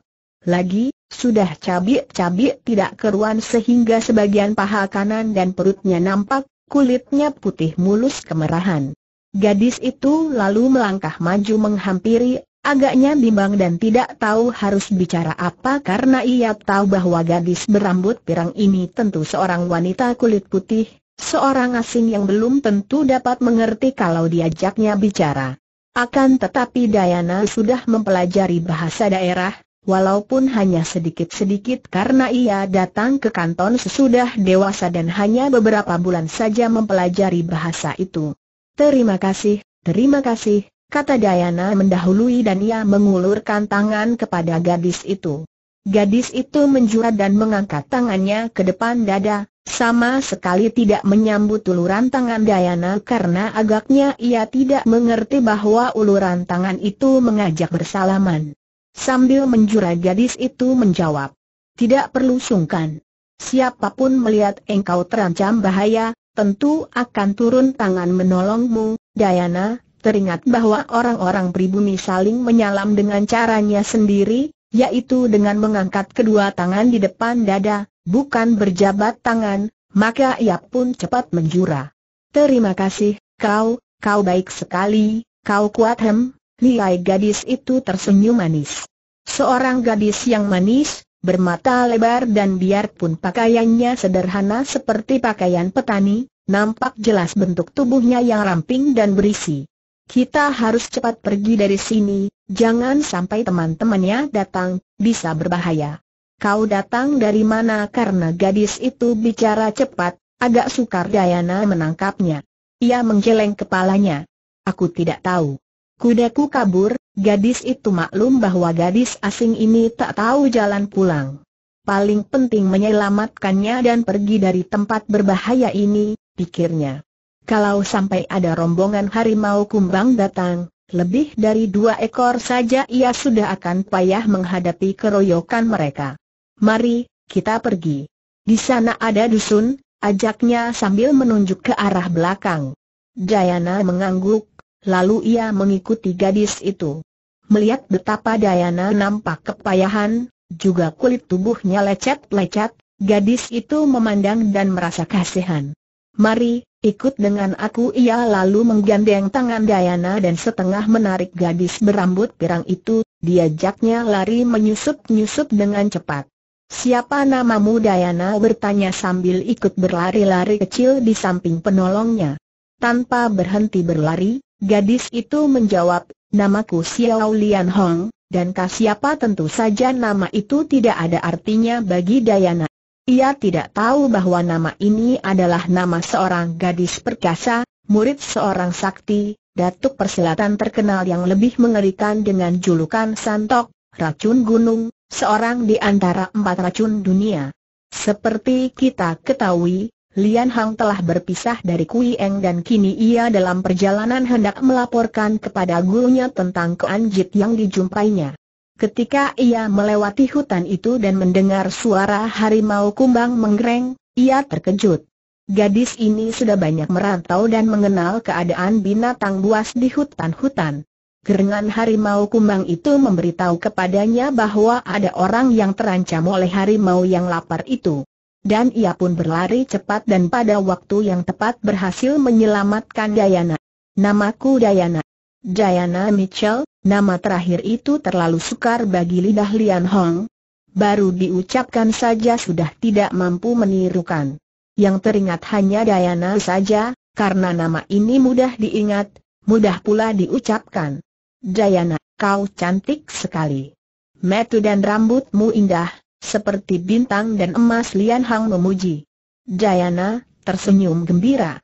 Lagi, sudah cabik-cabik tidak keruan sehingga sebagian paha kanan dan perutnya nampak, kulitnya putih mulus kemerahan. Gadis itu lalu melangkah maju menghampiri agaknya bimbang dan tidak tahu harus bicara apa karena ia tahu bahwa gadis berambut pirang ini tentu seorang wanita kulit putih, seorang asing yang belum tentu dapat mengerti kalau diajaknya bicara. Akan tetapi Dayana sudah mempelajari bahasa daerah, walaupun hanya sedikit-sedikit karena ia datang ke kanton sesudah dewasa dan hanya beberapa bulan saja mempelajari bahasa itu. Terima kasih, terima kasih, kata Dayana mendahului dan ia mengulurkan tangan kepada gadis itu. Gadis itu menjurat dan mengangkat tangannya ke depan dada, sama sekali tidak menyambut uluran tangan Dayana karena agaknya ia tidak mengerti bahwa uluran tangan itu mengajak bersalaman. Sambil menjura gadis itu menjawab, tidak perlu sungkan. Siapapun melihat engkau terancam bahaya, tentu akan turun tangan menolongmu, Dayana, teringat bahwa orang-orang pribumi saling menyalam dengan caranya sendiri, yaitu dengan mengangkat kedua tangan di depan dada, bukan berjabat tangan, maka ia pun cepat menjura. Terima kasih, kau, kau baik sekali, kau kuat hem, liai gadis itu tersenyum manis. Seorang gadis yang manis, bermata lebar dan biarpun pakaiannya sederhana seperti pakaian petani, nampak jelas bentuk tubuhnya yang ramping dan berisi. Kita harus cepat pergi dari sini, jangan sampai teman-temannya datang, bisa berbahaya. Kau datang dari mana karena gadis itu bicara cepat, agak sukar Dayana menangkapnya. Ia menggeleng kepalanya. Aku tidak tahu. Kudaku kabur, gadis itu maklum bahwa gadis asing ini tak tahu jalan pulang. Paling penting menyelamatkannya dan pergi dari tempat berbahaya ini, pikirnya. Kalau sampai ada rombongan harimau kumbang datang, lebih dari dua ekor saja ia sudah akan payah menghadapi keroyokan mereka. Mari, kita pergi. Di sana ada dusun, ajaknya sambil menunjuk ke arah belakang. Dayana mengangguk, lalu ia mengikuti gadis itu. Melihat betapa Dayana nampak kepayahan, juga kulit tubuhnya lecet-lecet, gadis itu memandang dan merasa kasihan. Mari, Ikut dengan aku ia lalu menggandeng tangan Dayana dan setengah menarik gadis berambut pirang itu, diajaknya lari menyusup-nyusup dengan cepat. Siapa namamu Dayana bertanya sambil ikut berlari-lari kecil di samping penolongnya. Tanpa berhenti berlari, gadis itu menjawab, namaku Xiao Lian Hong, dan kasiapa tentu saja nama itu tidak ada artinya bagi Dayana. Ia tidak tahu bahwa nama ini adalah nama seorang gadis perkasa, murid seorang sakti, datuk perselatan terkenal yang lebih mengerikan dengan julukan Santok, racun gunung, seorang di antara empat racun dunia. Seperti kita ketahui, Lian Hang telah berpisah dari Kui Eng dan kini ia dalam perjalanan hendak melaporkan kepada gurunya tentang keanjit yang dijumpainya. Ketika ia melewati hutan itu dan mendengar suara harimau kumbang menggereng, ia terkejut. Gadis ini sudah banyak merantau dan mengenal keadaan binatang buas di hutan-hutan. Gerengan harimau kumbang itu memberitahu kepadanya bahwa ada orang yang terancam oleh harimau yang lapar itu. Dan ia pun berlari cepat dan pada waktu yang tepat berhasil menyelamatkan Dayana. Namaku Dayana. Diana Mitchell, nama terakhir itu terlalu sukar bagi lidah Lian Hong. Baru diucapkan saja sudah tidak mampu menirukan. Yang teringat hanya Diana saja, karena nama ini mudah diingat, mudah pula diucapkan. Diana, kau cantik sekali. Metu dan rambutmu indah, seperti bintang dan emas Lian Hong memuji. Diana, tersenyum gembira.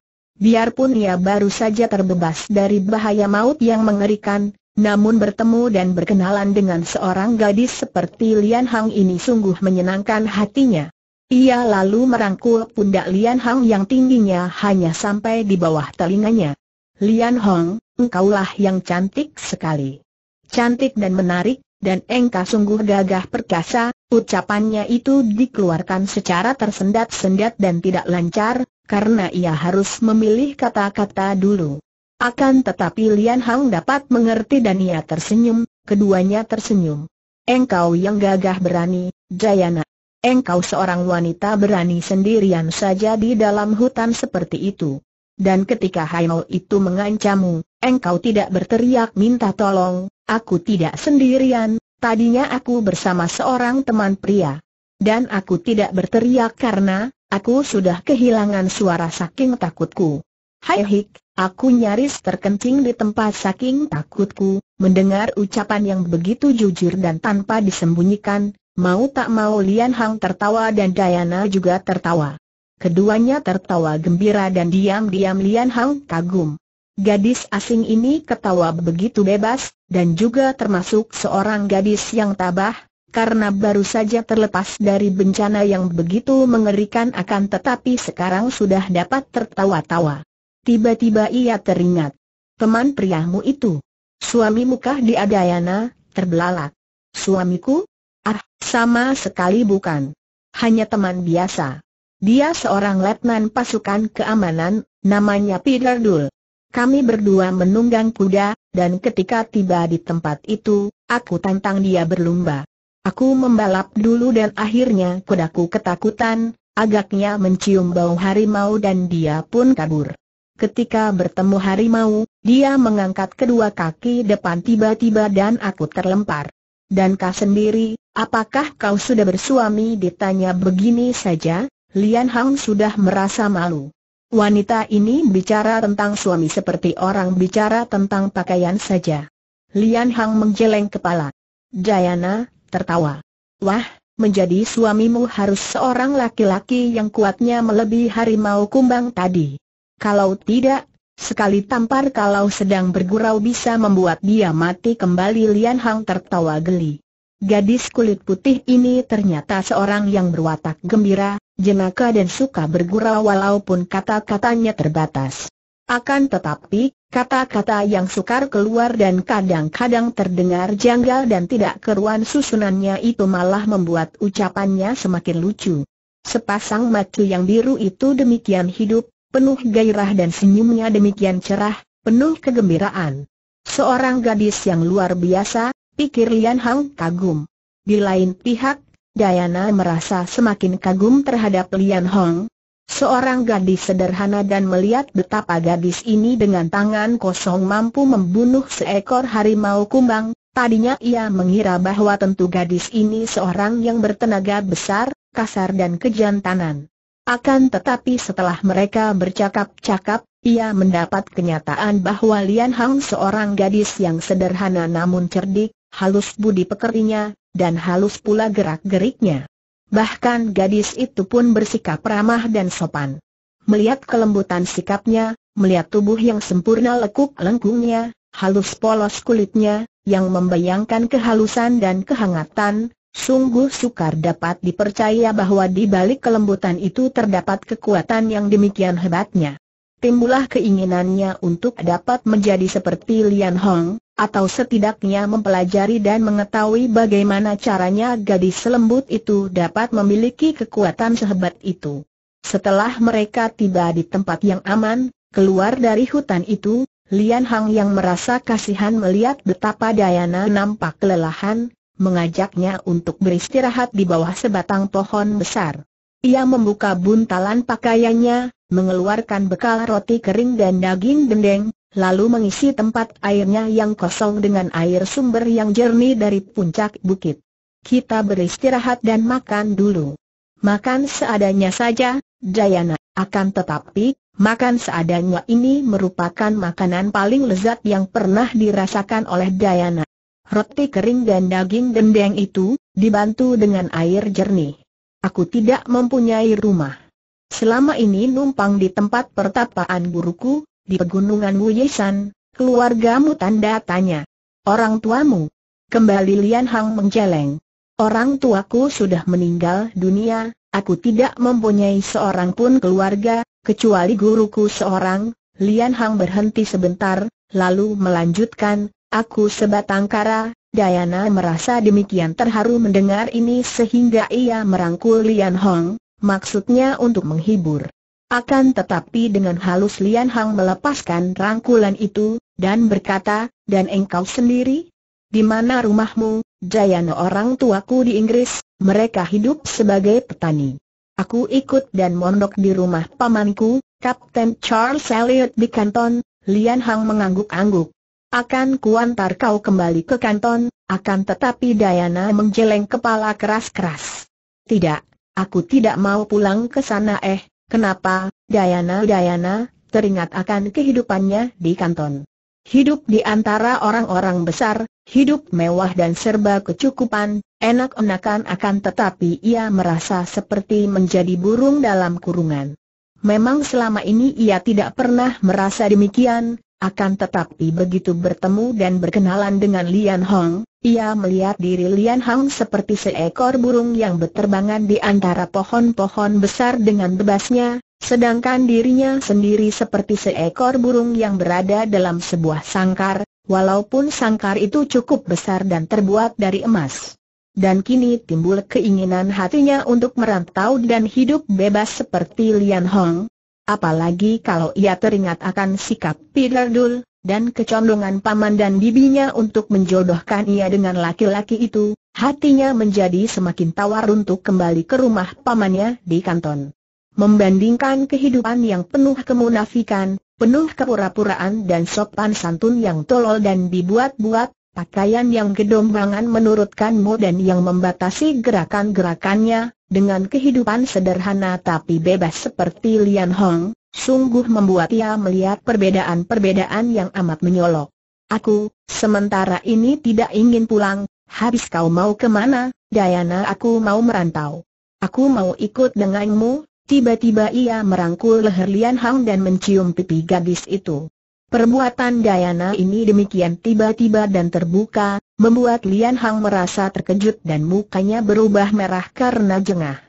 Biarpun ia baru saja terbebas dari bahaya maut yang mengerikan, namun bertemu dan berkenalan dengan seorang gadis seperti Lian Hang ini sungguh menyenangkan hatinya. Ia lalu merangkul pundak Lian Hang yang tingginya hanya sampai di bawah telinganya. Lian Hong, engkaulah yang cantik sekali. Cantik dan menarik, dan engkau sungguh gagah perkasa, ucapannya itu dikeluarkan secara tersendat-sendat dan tidak lancar, karena ia harus memilih kata-kata dulu. Akan tetapi Lian Hang dapat mengerti dan ia tersenyum, keduanya tersenyum. Engkau yang gagah berani, Jayana. Engkau seorang wanita berani sendirian saja di dalam hutan seperti itu. Dan ketika Haimau itu mengancammu, engkau tidak berteriak minta tolong, aku tidak sendirian, tadinya aku bersama seorang teman pria. Dan aku tidak berteriak karena, Aku sudah kehilangan suara saking takutku. Hai hik, aku nyaris terkencing di tempat saking takutku, mendengar ucapan yang begitu jujur dan tanpa disembunyikan, mau tak mau Lian Hang tertawa dan Dayana juga tertawa. Keduanya tertawa gembira dan diam-diam Lian Hang kagum. Gadis asing ini ketawa begitu bebas, dan juga termasuk seorang gadis yang tabah, karena baru saja terlepas dari bencana yang begitu mengerikan akan tetapi sekarang sudah dapat tertawa-tawa. Tiba-tiba ia teringat. Teman priamu itu. Suami mukah di Adayana, terbelalak. Suamiku? Ah, sama sekali bukan. Hanya teman biasa. Dia seorang letnan pasukan keamanan, namanya Peter Dul. Kami berdua menunggang kuda, dan ketika tiba di tempat itu, aku tantang dia berlumba. Aku membalap dulu dan akhirnya kudaku ketakutan, agaknya mencium bau harimau dan dia pun kabur. Ketika bertemu harimau, dia mengangkat kedua kaki depan tiba-tiba dan aku terlempar. Dan kau sendiri, apakah kau sudah bersuami ditanya begini saja, Lian Hang sudah merasa malu. Wanita ini bicara tentang suami seperti orang bicara tentang pakaian saja. Lian Hang menggeleng kepala. Jayana, tertawa. Wah, menjadi suamimu harus seorang laki-laki yang kuatnya melebihi harimau kumbang tadi. Kalau tidak, sekali tampar kalau sedang bergurau bisa membuat dia mati kembali Lian Hang tertawa geli. Gadis kulit putih ini ternyata seorang yang berwatak gembira, jenaka dan suka bergurau walaupun kata-katanya terbatas. Akan tetapi, Kata-kata yang sukar keluar dan kadang-kadang terdengar janggal dan tidak keruan susunannya itu malah membuat ucapannya semakin lucu. Sepasang mata yang biru itu demikian hidup, penuh gairah dan senyumnya demikian cerah, penuh kegembiraan. Seorang gadis yang luar biasa, pikir Lian Hang kagum. Di lain pihak, Dayana merasa semakin kagum terhadap Lian Hong, seorang gadis sederhana dan melihat betapa gadis ini dengan tangan kosong mampu membunuh seekor harimau kumbang, tadinya ia mengira bahwa tentu gadis ini seorang yang bertenaga besar, kasar dan kejantanan. Akan tetapi setelah mereka bercakap-cakap, ia mendapat kenyataan bahwa Lian Hang seorang gadis yang sederhana namun cerdik, halus budi pekerinya, dan halus pula gerak-geriknya bahkan gadis itu pun bersikap ramah dan sopan. Melihat kelembutan sikapnya, melihat tubuh yang sempurna lekuk lengkungnya, halus polos kulitnya, yang membayangkan kehalusan dan kehangatan, Sungguh sukar dapat dipercaya bahwa di balik kelembutan itu terdapat kekuatan yang demikian hebatnya. Timbulah keinginannya untuk dapat menjadi seperti Lian Hong, atau setidaknya mempelajari dan mengetahui bagaimana caranya gadis selembut itu dapat memiliki kekuatan sehebat itu. Setelah mereka tiba di tempat yang aman, keluar dari hutan itu, Lian Hang yang merasa kasihan melihat betapa Dayana nampak kelelahan, mengajaknya untuk beristirahat di bawah sebatang pohon besar. Ia membuka buntalan pakaiannya, mengeluarkan bekal roti kering dan daging dendeng, lalu mengisi tempat airnya yang kosong dengan air sumber yang jernih dari puncak bukit. Kita beristirahat dan makan dulu. Makan seadanya saja, Dayana, akan tetapi, makan seadanya ini merupakan makanan paling lezat yang pernah dirasakan oleh Dayana. Roti kering dan daging dendeng itu, dibantu dengan air jernih. Aku tidak mempunyai rumah. Selama ini numpang di tempat pertapaan guruku, di pegunungan Wuyesan, keluargamu tanda tanya. Orang tuamu? Kembali Lian Hang menjeleng. Orang tuaku sudah meninggal dunia, aku tidak mempunyai seorang pun keluarga, kecuali guruku seorang, Lian Hang berhenti sebentar, lalu melanjutkan, aku sebatang kara, Dayana merasa demikian terharu mendengar ini sehingga ia merangkul Lian Hong, maksudnya untuk menghibur. Akan tetapi dengan halus Lian Hang melepaskan rangkulan itu, dan berkata, dan engkau sendiri? Di mana rumahmu, Jayana orang tuaku di Inggris, mereka hidup sebagai petani. Aku ikut dan mondok di rumah pamanku, Kapten Charles Elliot di kanton, Lian Hang mengangguk-angguk. Akan kuantar kau kembali ke kanton, akan tetapi Dayana menjeleng kepala keras-keras. Tidak, aku tidak mau pulang ke sana eh, Kenapa, Dayana-Dayana, teringat akan kehidupannya di kanton. Hidup di antara orang-orang besar, hidup mewah dan serba kecukupan, enak-enakan akan tetapi ia merasa seperti menjadi burung dalam kurungan. Memang selama ini ia tidak pernah merasa demikian, akan tetapi begitu bertemu dan berkenalan dengan Lian Hong, ia melihat diri Lian Hong seperti seekor burung yang berterbangan di antara pohon-pohon besar dengan bebasnya, sedangkan dirinya sendiri seperti seekor burung yang berada dalam sebuah sangkar, walaupun sangkar itu cukup besar dan terbuat dari emas. Dan kini timbul keinginan hatinya untuk merantau dan hidup bebas seperti Lian Hong, Apalagi kalau ia teringat akan sikap Peter Dul, dan kecondongan paman dan bibinya untuk menjodohkan ia dengan laki-laki itu, hatinya menjadi semakin tawar untuk kembali ke rumah pamannya di kanton. Membandingkan kehidupan yang penuh kemunafikan, penuh kepura-puraan dan sopan santun yang tolol dan dibuat-buat, pakaian yang gedombangan menurutkanmu dan yang membatasi gerakan-gerakannya, dengan kehidupan sederhana tapi bebas seperti Lian Hong, sungguh membuat ia melihat perbedaan-perbedaan yang amat menyolok. Aku, sementara ini tidak ingin pulang, habis kau mau kemana, Dayana aku mau merantau. Aku mau ikut denganmu, tiba-tiba ia merangkul leher Lian Hong dan mencium pipi gadis itu. Perbuatan Dayana ini demikian tiba-tiba dan terbuka, membuat Lian Hong merasa terkejut dan mukanya berubah merah karena jengah.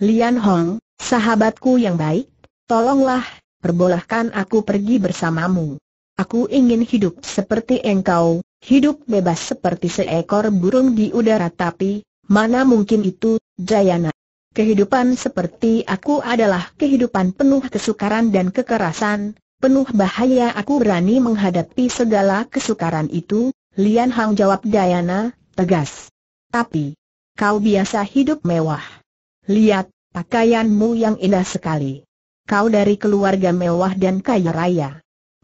Lian Hong, sahabatku yang baik, tolonglah, perbolehkan aku pergi bersamamu. Aku ingin hidup seperti engkau, hidup bebas seperti seekor burung di udara tapi, mana mungkin itu, Jayana. Kehidupan seperti aku adalah kehidupan penuh kesukaran dan kekerasan, Penuh bahaya aku berani menghadapi segala kesukaran itu, Lian Hang jawab Dayana, tegas. Tapi, kau biasa hidup mewah. Lihat, pakaianmu yang indah sekali. Kau dari keluarga mewah dan kaya raya.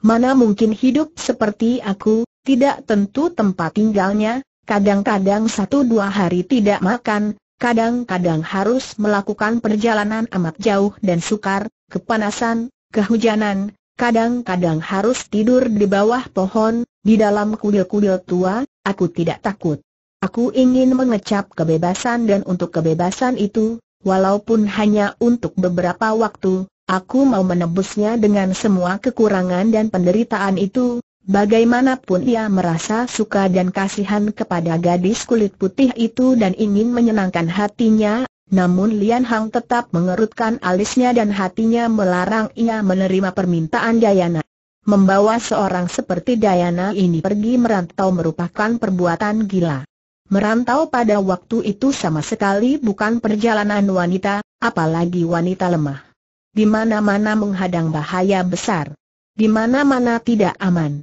Mana mungkin hidup seperti aku, tidak tentu tempat tinggalnya, kadang-kadang satu dua hari tidak makan, kadang-kadang harus melakukan perjalanan amat jauh dan sukar, kepanasan, kehujanan, Kadang-kadang harus tidur di bawah pohon, di dalam kuil-kuil tua, aku tidak takut. Aku ingin mengecap kebebasan dan untuk kebebasan itu, walaupun hanya untuk beberapa waktu, aku mau menebusnya dengan semua kekurangan dan penderitaan itu, Bagaimanapun ia merasa suka dan kasihan kepada gadis kulit putih itu dan ingin menyenangkan hatinya, namun Lian Hang tetap mengerutkan alisnya dan hatinya melarang ia menerima permintaan Dayana. Membawa seorang seperti Dayana ini pergi merantau merupakan perbuatan gila. Merantau pada waktu itu sama sekali bukan perjalanan wanita, apalagi wanita lemah. Di mana-mana menghadang bahaya besar. Di mana-mana tidak aman.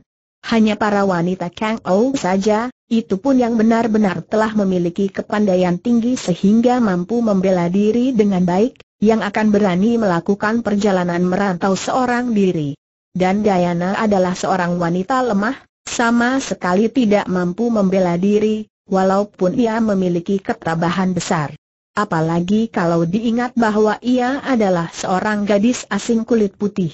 Hanya para wanita Kang Ou saja, itu pun yang benar-benar telah memiliki kepandaian tinggi sehingga mampu membela diri dengan baik, yang akan berani melakukan perjalanan merantau seorang diri. Dan Dayana adalah seorang wanita lemah, sama sekali tidak mampu membela diri, walaupun ia memiliki ketabahan besar. Apalagi kalau diingat bahwa ia adalah seorang gadis asing kulit putih.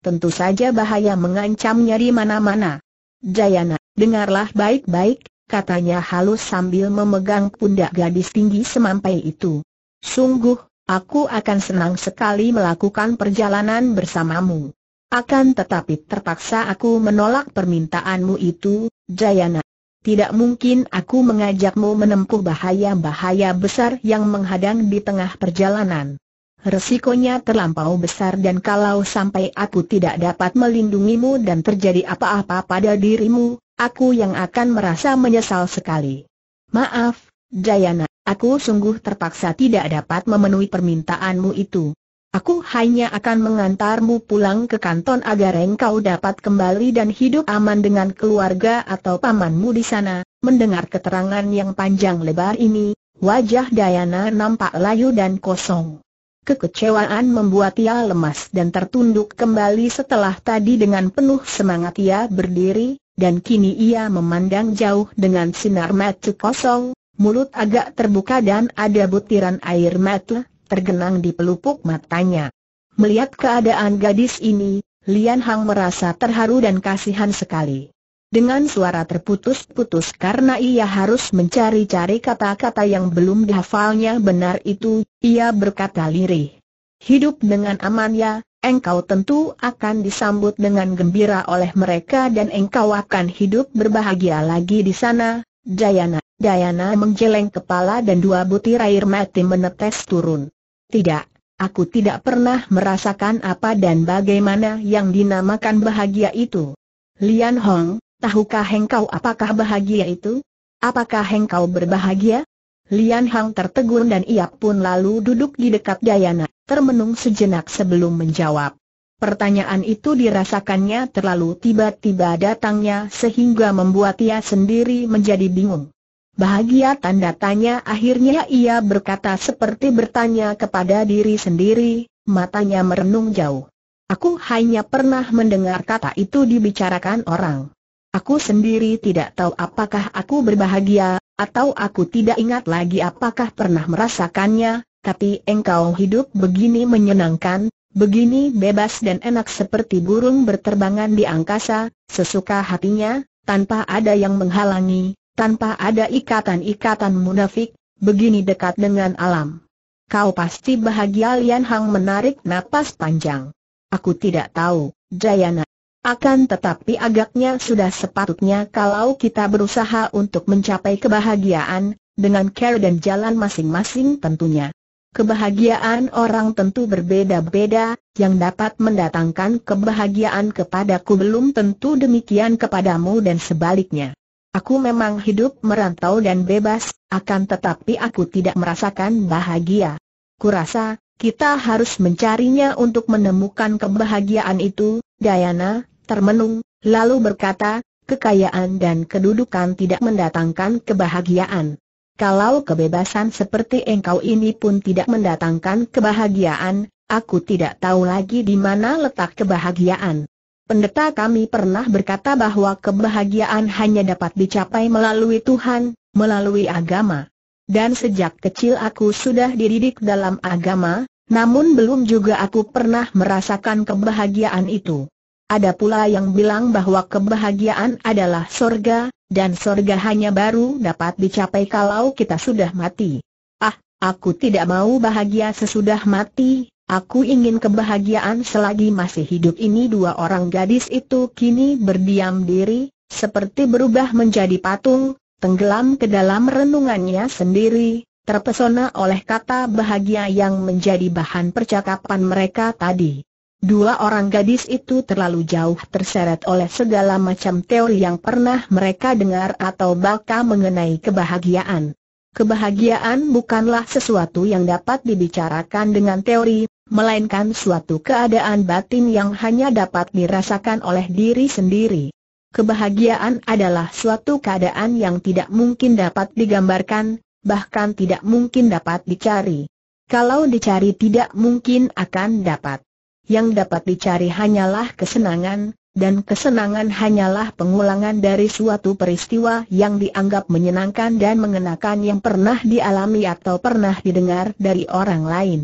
Tentu saja bahaya mengancamnya di mana-mana. Jayana, dengarlah baik-baik, katanya halus sambil memegang pundak gadis tinggi semampai itu. Sungguh, aku akan senang sekali melakukan perjalanan bersamamu. Akan tetapi terpaksa aku menolak permintaanmu itu, Jayana. Tidak mungkin aku mengajakmu menempuh bahaya-bahaya besar yang menghadang di tengah perjalanan. Resikonya terlampau besar dan kalau sampai aku tidak dapat melindungimu dan terjadi apa-apa pada dirimu, aku yang akan merasa menyesal sekali. Maaf, Jayana, aku sungguh terpaksa tidak dapat memenuhi permintaanmu itu. Aku hanya akan mengantarmu pulang ke kanton agar engkau dapat kembali dan hidup aman dengan keluarga atau pamanmu di sana. Mendengar keterangan yang panjang lebar ini, wajah Dayana nampak layu dan kosong. Kekecewaan membuat ia lemas dan tertunduk kembali setelah tadi dengan penuh semangat ia berdiri, dan kini ia memandang jauh dengan sinar mata kosong, mulut agak terbuka dan ada butiran air mata tergenang di pelupuk matanya. Melihat keadaan gadis ini, Lian Hang merasa terharu dan kasihan sekali dengan suara terputus-putus karena ia harus mencari-cari kata-kata yang belum dihafalnya benar itu, ia berkata lirih. Hidup dengan aman ya, engkau tentu akan disambut dengan gembira oleh mereka dan engkau akan hidup berbahagia lagi di sana, Dayana. Dayana menggeleng kepala dan dua butir air mati menetes turun. Tidak, aku tidak pernah merasakan apa dan bagaimana yang dinamakan bahagia itu. Lian Hong, Tahukah hengkau apakah bahagia itu? Apakah hengkau berbahagia? Lian Hang tertegun dan ia pun lalu duduk di dekat Dayana, termenung sejenak sebelum menjawab. Pertanyaan itu dirasakannya terlalu tiba-tiba datangnya sehingga membuat ia sendiri menjadi bingung. Bahagia tanda tanya akhirnya ia berkata seperti bertanya kepada diri sendiri, matanya merenung jauh. Aku hanya pernah mendengar kata itu dibicarakan orang. Aku sendiri tidak tahu apakah aku berbahagia, atau aku tidak ingat lagi apakah pernah merasakannya, tapi engkau hidup begini menyenangkan, begini bebas dan enak seperti burung berterbangan di angkasa, sesuka hatinya, tanpa ada yang menghalangi, tanpa ada ikatan-ikatan munafik, begini dekat dengan alam. Kau pasti bahagia Lian Hang menarik napas panjang. Aku tidak tahu, Jayana, akan tetapi agaknya sudah sepatutnya kalau kita berusaha untuk mencapai kebahagiaan, dengan care dan jalan masing-masing tentunya. Kebahagiaan orang tentu berbeda-beda, yang dapat mendatangkan kebahagiaan kepadaku belum tentu demikian kepadamu dan sebaliknya. Aku memang hidup merantau dan bebas, akan tetapi aku tidak merasakan bahagia. Kurasa, kita harus mencarinya untuk menemukan kebahagiaan itu, Dayana, termenung, lalu berkata, kekayaan dan kedudukan tidak mendatangkan kebahagiaan. Kalau kebebasan seperti engkau ini pun tidak mendatangkan kebahagiaan, aku tidak tahu lagi di mana letak kebahagiaan. Pendeta kami pernah berkata bahwa kebahagiaan hanya dapat dicapai melalui Tuhan, melalui agama. Dan sejak kecil aku sudah dididik dalam agama, namun belum juga aku pernah merasakan kebahagiaan itu. Ada pula yang bilang bahwa kebahagiaan adalah sorga, dan sorga hanya baru dapat dicapai kalau kita sudah mati. Ah, aku tidak mau bahagia sesudah mati, aku ingin kebahagiaan selagi masih hidup ini dua orang gadis itu kini berdiam diri, seperti berubah menjadi patung, tenggelam ke dalam renungannya sendiri, terpesona oleh kata bahagia yang menjadi bahan percakapan mereka tadi. Dua orang gadis itu terlalu jauh terseret oleh segala macam teori yang pernah mereka dengar atau bahkan mengenai kebahagiaan. Kebahagiaan bukanlah sesuatu yang dapat dibicarakan dengan teori, melainkan suatu keadaan batin yang hanya dapat dirasakan oleh diri sendiri. Kebahagiaan adalah suatu keadaan yang tidak mungkin dapat digambarkan, bahkan tidak mungkin dapat dicari. Kalau dicari tidak mungkin akan dapat yang dapat dicari hanyalah kesenangan, dan kesenangan hanyalah pengulangan dari suatu peristiwa yang dianggap menyenangkan dan mengenakan yang pernah dialami atau pernah didengar dari orang lain.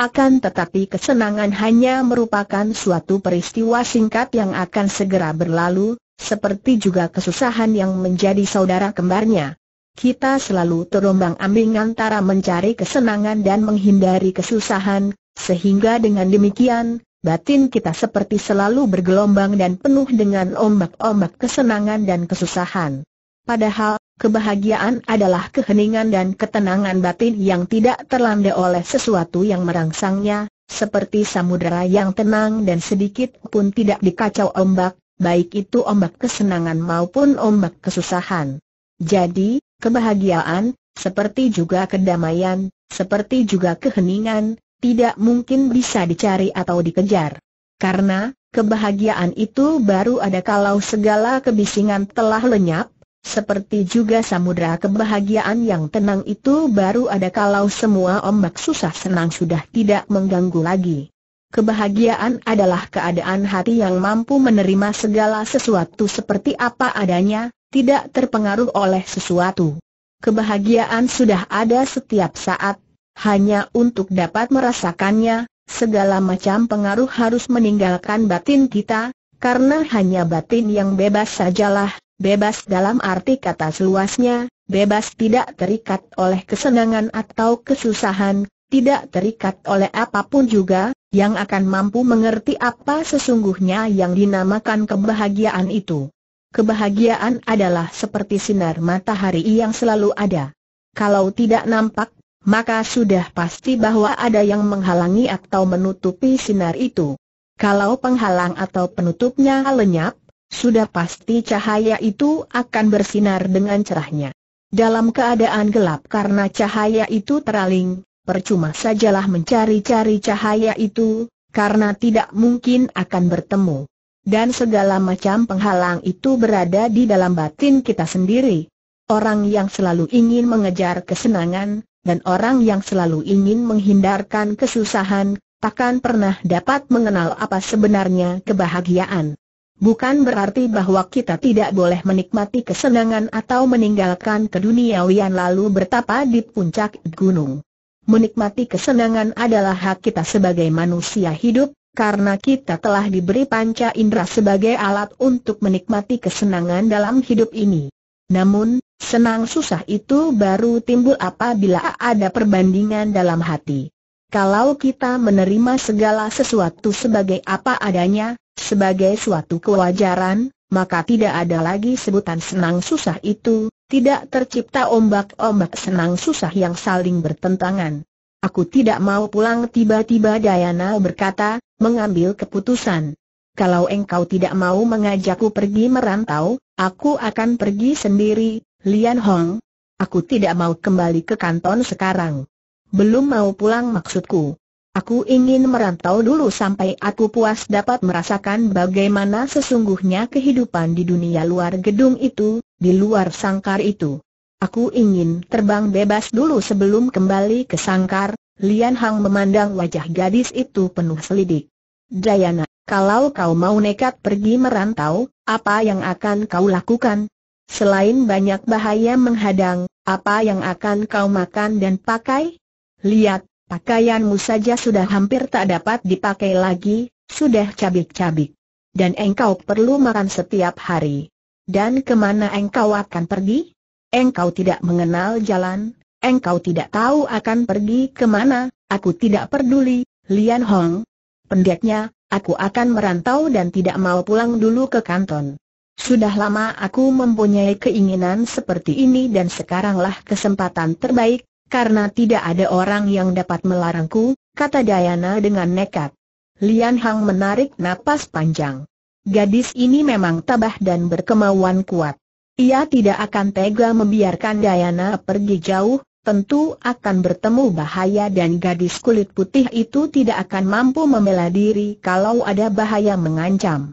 Akan tetapi kesenangan hanya merupakan suatu peristiwa singkat yang akan segera berlalu, seperti juga kesusahan yang menjadi saudara kembarnya. Kita selalu terombang ambing antara mencari kesenangan dan menghindari kesusahan, sehingga dengan demikian, batin kita seperti selalu bergelombang dan penuh dengan ombak-ombak kesenangan dan kesusahan. Padahal, kebahagiaan adalah keheningan dan ketenangan batin yang tidak terlanda oleh sesuatu yang merangsangnya, seperti samudera yang tenang dan sedikit pun tidak dikacau ombak, baik itu ombak kesenangan maupun ombak kesusahan. Jadi, kebahagiaan, seperti juga kedamaian, seperti juga keheningan, tidak mungkin bisa dicari atau dikejar. Karena, kebahagiaan itu baru ada kalau segala kebisingan telah lenyap, seperti juga samudera kebahagiaan yang tenang itu baru ada kalau semua ombak susah senang sudah tidak mengganggu lagi. Kebahagiaan adalah keadaan hati yang mampu menerima segala sesuatu seperti apa adanya, tidak terpengaruh oleh sesuatu. Kebahagiaan sudah ada setiap saat, hanya untuk dapat merasakannya, segala macam pengaruh harus meninggalkan batin kita, karena hanya batin yang bebas sajalah, bebas dalam arti kata seluasnya, bebas tidak terikat oleh kesenangan atau kesusahan, tidak terikat oleh apapun juga, yang akan mampu mengerti apa sesungguhnya yang dinamakan kebahagiaan itu. Kebahagiaan adalah seperti sinar matahari yang selalu ada. Kalau tidak nampak maka sudah pasti bahwa ada yang menghalangi atau menutupi sinar itu. Kalau penghalang atau penutupnya lenyap, sudah pasti cahaya itu akan bersinar dengan cerahnya. Dalam keadaan gelap karena cahaya itu teraling, percuma sajalah mencari-cari cahaya itu, karena tidak mungkin akan bertemu. Dan segala macam penghalang itu berada di dalam batin kita sendiri. Orang yang selalu ingin mengejar kesenangan, dan orang yang selalu ingin menghindarkan kesusahan, takkan pernah dapat mengenal apa sebenarnya kebahagiaan. Bukan berarti bahwa kita tidak boleh menikmati kesenangan atau meninggalkan keduniawian lalu bertapa di puncak gunung. Menikmati kesenangan adalah hak kita sebagai manusia hidup, karena kita telah diberi panca indera sebagai alat untuk menikmati kesenangan dalam hidup ini. Namun, Senang susah itu baru timbul apabila ada perbandingan dalam hati. Kalau kita menerima segala sesuatu sebagai apa adanya, sebagai suatu kewajaran, maka tidak ada lagi sebutan senang susah itu, tidak tercipta ombak-ombak senang susah yang saling bertentangan. Aku tidak mau pulang tiba-tiba Dayana berkata, mengambil keputusan. Kalau engkau tidak mau mengajakku pergi merantau, aku akan pergi sendiri, Lian Hong, aku tidak mau kembali ke kanton sekarang. Belum mau pulang maksudku. Aku ingin merantau dulu sampai aku puas dapat merasakan bagaimana sesungguhnya kehidupan di dunia luar gedung itu, di luar sangkar itu. Aku ingin terbang bebas dulu sebelum kembali ke sangkar, Lian Hang memandang wajah gadis itu penuh selidik. Dayana, kalau kau mau nekat pergi merantau, apa yang akan kau lakukan? Selain banyak bahaya menghadang, apa yang akan kau makan dan pakai? Lihat, pakaianmu saja sudah hampir tak dapat dipakai lagi, sudah cabik-cabik. Dan engkau perlu makan setiap hari. Dan kemana engkau akan pergi? Engkau tidak mengenal jalan, engkau tidak tahu akan pergi kemana, aku tidak peduli, Lian Hong. Pendeknya, aku akan merantau dan tidak mau pulang dulu ke kanton. Sudah lama aku mempunyai keinginan seperti ini dan sekaranglah kesempatan terbaik, karena tidak ada orang yang dapat melarangku, kata Dayana dengan nekat. Lian Hang menarik napas panjang. Gadis ini memang tabah dan berkemauan kuat. Ia tidak akan tega membiarkan Dayana pergi jauh, tentu akan bertemu bahaya dan gadis kulit putih itu tidak akan mampu membela diri kalau ada bahaya mengancam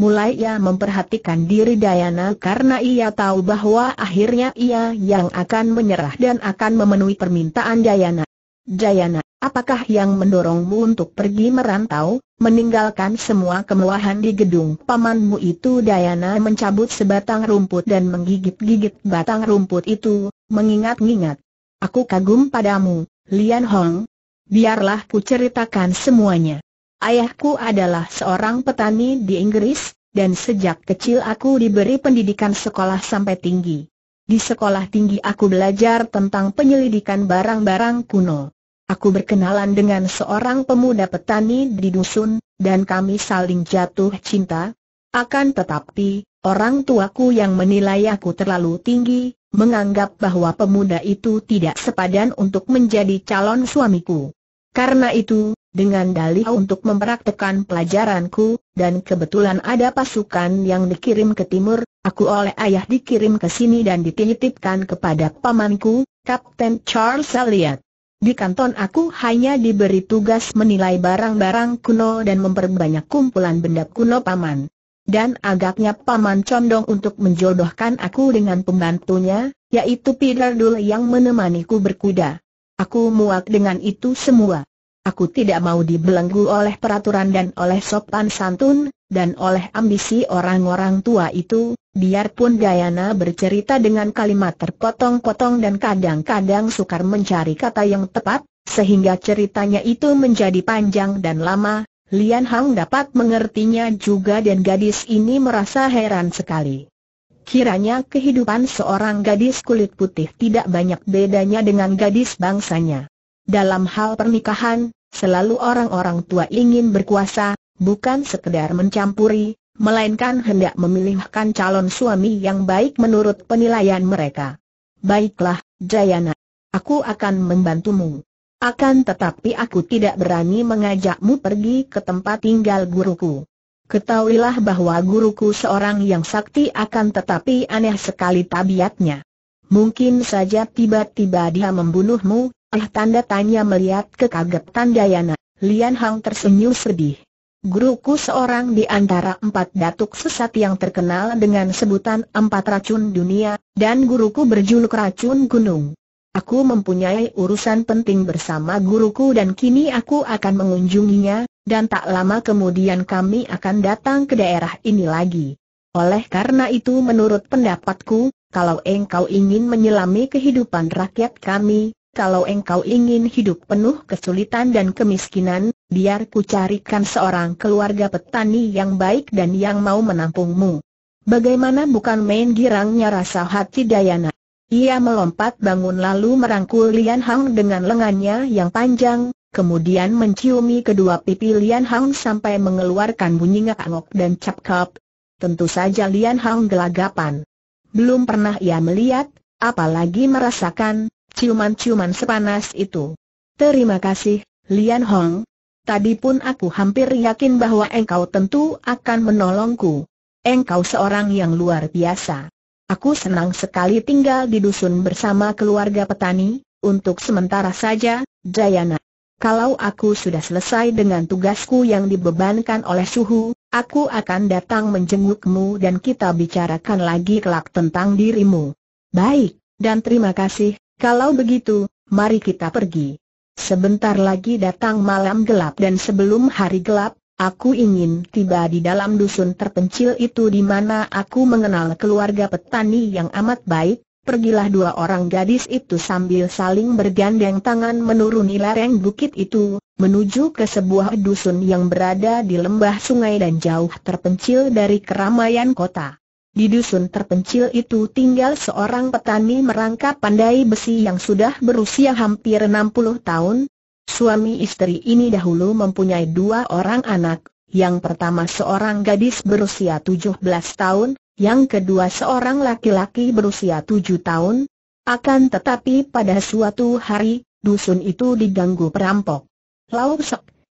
mulai ia memperhatikan diri Dayana karena ia tahu bahwa akhirnya ia yang akan menyerah dan akan memenuhi permintaan Dayana. Dayana, apakah yang mendorongmu untuk pergi merantau, meninggalkan semua kemewahan di gedung pamanmu itu? Dayana mencabut sebatang rumput dan menggigit-gigit batang rumput itu, mengingat-ingat. Aku kagum padamu, Lian Hong. Biarlah ku ceritakan semuanya. Ayahku adalah seorang petani di Inggris, dan sejak kecil aku diberi pendidikan sekolah sampai tinggi. Di sekolah tinggi aku belajar tentang penyelidikan barang-barang kuno. Aku berkenalan dengan seorang pemuda petani di dusun, dan kami saling jatuh cinta. Akan tetapi, orang tuaku yang menilai aku terlalu tinggi, menganggap bahwa pemuda itu tidak sepadan untuk menjadi calon suamiku. Karena itu, dengan dalih untuk mempraktekan pelajaranku, dan kebetulan ada pasukan yang dikirim ke timur, aku oleh ayah dikirim ke sini dan dititipkan kepada pamanku, Kapten Charles Elliot. Di kanton aku hanya diberi tugas menilai barang-barang kuno dan memperbanyak kumpulan benda kuno paman. Dan agaknya paman condong untuk menjodohkan aku dengan pembantunya, yaitu Peter Dul yang menemaniku berkuda. Aku muak dengan itu semua. Aku tidak mau dibelenggu oleh peraturan dan oleh sopan santun, dan oleh ambisi orang-orang tua itu, biarpun Dayana bercerita dengan kalimat terpotong-potong dan kadang-kadang sukar mencari kata yang tepat, sehingga ceritanya itu menjadi panjang dan lama, Lian Hang dapat mengertinya juga dan gadis ini merasa heran sekali. Kiranya kehidupan seorang gadis kulit putih tidak banyak bedanya dengan gadis bangsanya. Dalam hal pernikahan, Selalu orang-orang tua ingin berkuasa, bukan sekedar mencampuri, melainkan hendak memilihkan calon suami yang baik menurut penilaian mereka. Baiklah, Jayana. Aku akan membantumu. Akan tetapi aku tidak berani mengajakmu pergi ke tempat tinggal guruku. Ketahuilah bahwa guruku seorang yang sakti akan tetapi aneh sekali tabiatnya. Mungkin saja tiba-tiba dia membunuhmu, Eh tanda tanya melihat kekagetan Dayana, Lian Hang tersenyum sedih. Guruku seorang di antara empat datuk sesat yang terkenal dengan sebutan empat racun dunia, dan guruku berjuluk racun gunung. Aku mempunyai urusan penting bersama guruku dan kini aku akan mengunjunginya, dan tak lama kemudian kami akan datang ke daerah ini lagi. Oleh karena itu menurut pendapatku, kalau engkau ingin menyelami kehidupan rakyat kami, kalau engkau ingin hidup penuh kesulitan dan kemiskinan, biar ku carikan seorang keluarga petani yang baik dan yang mau menampungmu. Bagaimana bukan main girangnya rasa hati Dayana? Ia melompat bangun lalu merangkul Lian Hang dengan lengannya yang panjang, kemudian menciumi kedua pipi Lian Hang sampai mengeluarkan bunyi ngakangok dan capkap. Tentu saja Lian Hang gelagapan. Belum pernah ia melihat, apalagi merasakan, ciuman-ciuman sepanas itu. Terima kasih, Lian Hong. Tadi pun aku hampir yakin bahwa engkau tentu akan menolongku. Engkau seorang yang luar biasa. Aku senang sekali tinggal di dusun bersama keluarga petani, untuk sementara saja, Jayana. Kalau aku sudah selesai dengan tugasku yang dibebankan oleh suhu, aku akan datang menjengukmu dan kita bicarakan lagi kelak tentang dirimu. Baik, dan terima kasih, kalau begitu, mari kita pergi. Sebentar lagi datang malam gelap dan sebelum hari gelap, aku ingin tiba di dalam dusun terpencil itu di mana aku mengenal keluarga petani yang amat baik, Pergilah dua orang gadis itu sambil saling bergandeng tangan menuruni lereng bukit itu, menuju ke sebuah dusun yang berada di lembah sungai dan jauh terpencil dari keramaian kota. Di dusun terpencil itu tinggal seorang petani merangkap pandai besi yang sudah berusia hampir 60 tahun. Suami istri ini dahulu mempunyai dua orang anak, yang pertama seorang gadis berusia 17 tahun, yang kedua seorang laki-laki berusia 7 tahun. Akan tetapi pada suatu hari, dusun itu diganggu perampok. Lau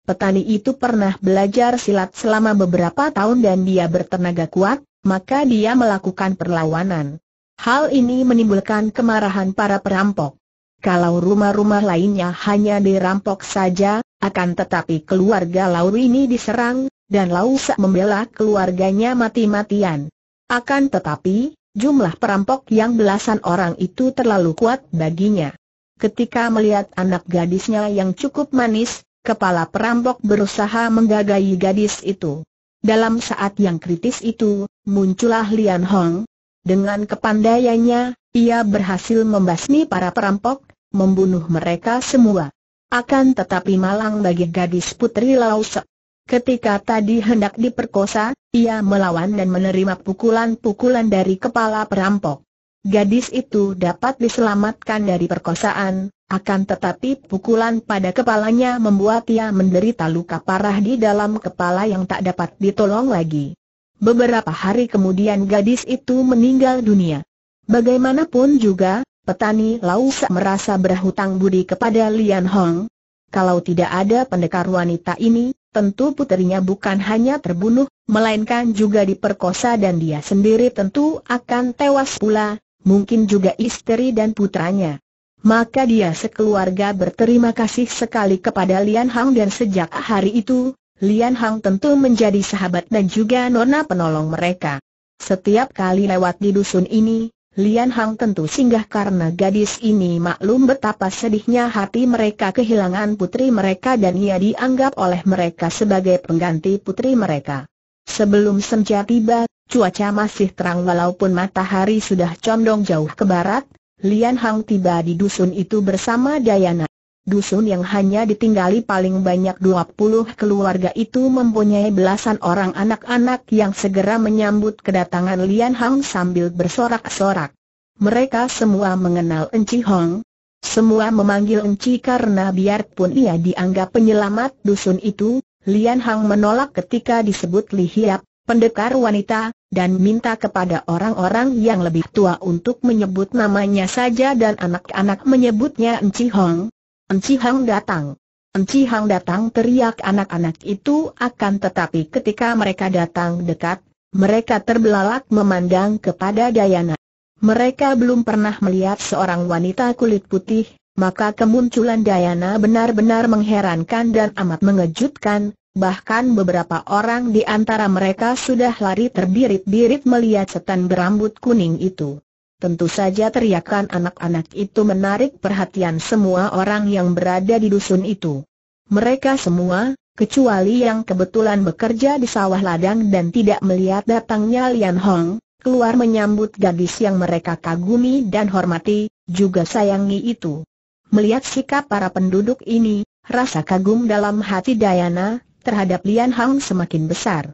petani itu pernah belajar silat selama beberapa tahun dan dia bertenaga kuat, maka dia melakukan perlawanan. Hal ini menimbulkan kemarahan para perampok. Kalau rumah-rumah lainnya hanya dirampok saja, akan tetapi keluarga Lau ini diserang, dan Lausa membela keluarganya mati-matian. Akan tetapi, jumlah perampok yang belasan orang itu terlalu kuat baginya. Ketika melihat anak gadisnya yang cukup manis, kepala perampok berusaha menggagahi gadis itu. Dalam saat yang kritis itu, muncullah Lian Hong. Dengan kepandaiannya, ia berhasil membasmi para perampok, membunuh mereka semua. Akan tetapi malang bagi gadis putri Lause. Ketika tadi hendak diperkosa, ia melawan dan menerima pukulan-pukulan dari kepala perampok. Gadis itu dapat diselamatkan dari perkosaan, akan tetapi pukulan pada kepalanya membuat ia menderita luka parah di dalam kepala yang tak dapat ditolong lagi. Beberapa hari kemudian gadis itu meninggal dunia. Bagaimanapun juga, petani Lausa merasa berhutang budi kepada Lian Hong. Kalau tidak ada pendekar wanita ini, tentu putrinya bukan hanya terbunuh, melainkan juga diperkosa dan dia sendiri tentu akan tewas pula, mungkin juga istri dan putranya maka dia sekeluarga berterima kasih sekali kepada Lian Hang dan sejak hari itu, Lian Hang tentu menjadi sahabat dan juga nona penolong mereka. Setiap kali lewat di dusun ini, Lian Hang tentu singgah karena gadis ini maklum betapa sedihnya hati mereka kehilangan putri mereka dan ia dianggap oleh mereka sebagai pengganti putri mereka. Sebelum senja tiba, cuaca masih terang walaupun matahari sudah condong jauh ke barat, Lian Hang tiba di dusun itu bersama Dayana. Dusun yang hanya ditinggali paling banyak 20 keluarga itu mempunyai belasan orang anak-anak yang segera menyambut kedatangan Lian Hang sambil bersorak-sorak. Mereka semua mengenal Enci Hong, semua memanggil Enci karena biarpun ia dianggap penyelamat dusun itu, Lian Hang menolak ketika disebut Li Hiap, pendekar wanita, dan minta kepada orang-orang yang lebih tua untuk menyebut namanya saja dan anak-anak menyebutnya Enci Hong. Enci Hong datang. Enci Hong datang teriak anak-anak itu akan tetapi ketika mereka datang dekat, mereka terbelalak memandang kepada Dayana. Mereka belum pernah melihat seorang wanita kulit putih, maka kemunculan Dayana benar-benar mengherankan dan amat mengejutkan, Bahkan beberapa orang di antara mereka sudah lari terbirit-birit melihat setan berambut kuning itu. Tentu saja teriakan anak-anak itu menarik perhatian semua orang yang berada di dusun itu. Mereka semua, kecuali yang kebetulan bekerja di sawah ladang dan tidak melihat datangnya Lian Hong, keluar menyambut gadis yang mereka kagumi dan hormati, juga sayangi itu. Melihat sikap para penduduk ini, rasa kagum dalam hati Dayana, terhadap Lian Hang semakin besar.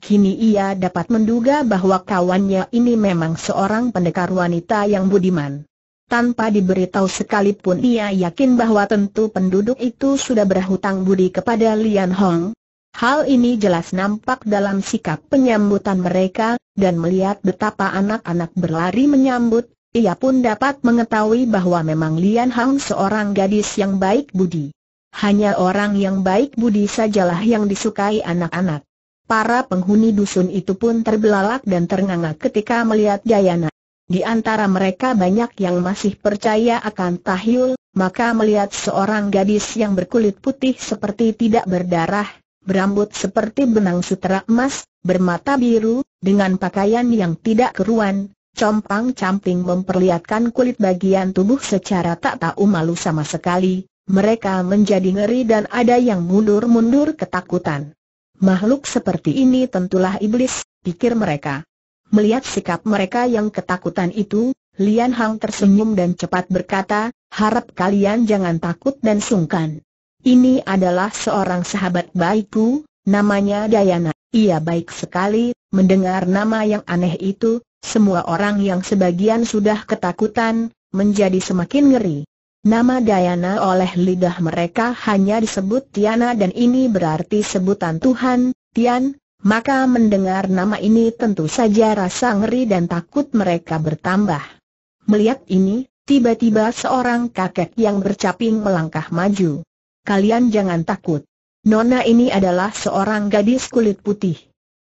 Kini ia dapat menduga bahwa kawannya ini memang seorang pendekar wanita yang budiman. Tanpa diberitahu sekalipun ia yakin bahwa tentu penduduk itu sudah berhutang budi kepada Lian Hong. Hal ini jelas nampak dalam sikap penyambutan mereka, dan melihat betapa anak-anak berlari menyambut, ia pun dapat mengetahui bahwa memang Lian Hong seorang gadis yang baik budi hanya orang yang baik budi sajalah yang disukai anak-anak. Para penghuni dusun itu pun terbelalak dan ternganga ketika melihat Dayana. Di antara mereka banyak yang masih percaya akan tahyul, maka melihat seorang gadis yang berkulit putih seperti tidak berdarah, berambut seperti benang sutera emas, bermata biru, dengan pakaian yang tidak keruan, compang-camping memperlihatkan kulit bagian tubuh secara tak tahu malu sama sekali, mereka menjadi ngeri dan ada yang mundur-mundur ketakutan. Makhluk seperti ini tentulah iblis, pikir mereka. Melihat sikap mereka yang ketakutan itu, Lian Hang tersenyum dan cepat berkata, harap kalian jangan takut dan sungkan. Ini adalah seorang sahabat baikku, namanya Dayana. Ia baik sekali, mendengar nama yang aneh itu, semua orang yang sebagian sudah ketakutan, menjadi semakin ngeri. Nama Dayana oleh lidah mereka hanya disebut Tiana dan ini berarti sebutan Tuhan, Tian, maka mendengar nama ini tentu saja rasa ngeri dan takut mereka bertambah. Melihat ini, tiba-tiba seorang kakek yang bercaping melangkah maju. Kalian jangan takut. Nona ini adalah seorang gadis kulit putih.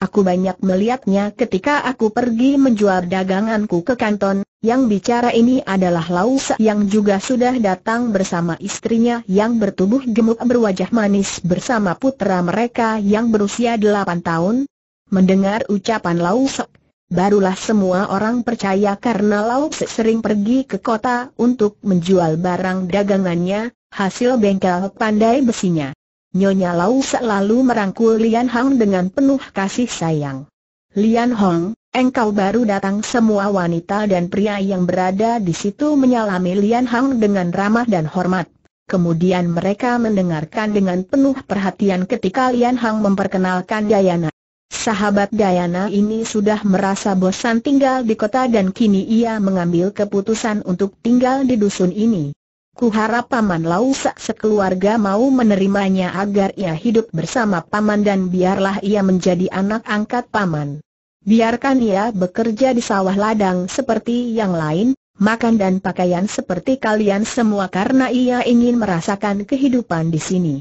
Aku banyak melihatnya ketika aku pergi menjual daganganku ke kanton, yang bicara ini adalah Lausa yang juga sudah datang bersama istrinya yang bertubuh gemuk berwajah manis bersama putra mereka yang berusia 8 tahun. Mendengar ucapan Lausa, barulah semua orang percaya karena Lausa sering pergi ke kota untuk menjual barang dagangannya, hasil bengkel pandai besinya. Nyonya Lau selalu merangkul Lian Hong dengan penuh kasih sayang. Lian Hong, engkau baru datang semua wanita dan pria yang berada di situ menyalami Lian Hong dengan ramah dan hormat. Kemudian mereka mendengarkan dengan penuh perhatian ketika Lian Hong memperkenalkan Dayana. Sahabat Dayana ini sudah merasa bosan tinggal di kota dan kini ia mengambil keputusan untuk tinggal di dusun ini. Kuharap Paman Lausak sekeluarga mau menerimanya agar ia hidup bersama Paman dan biarlah ia menjadi anak angkat Paman. Biarkan ia bekerja di sawah ladang seperti yang lain, makan dan pakaian seperti kalian semua karena ia ingin merasakan kehidupan di sini.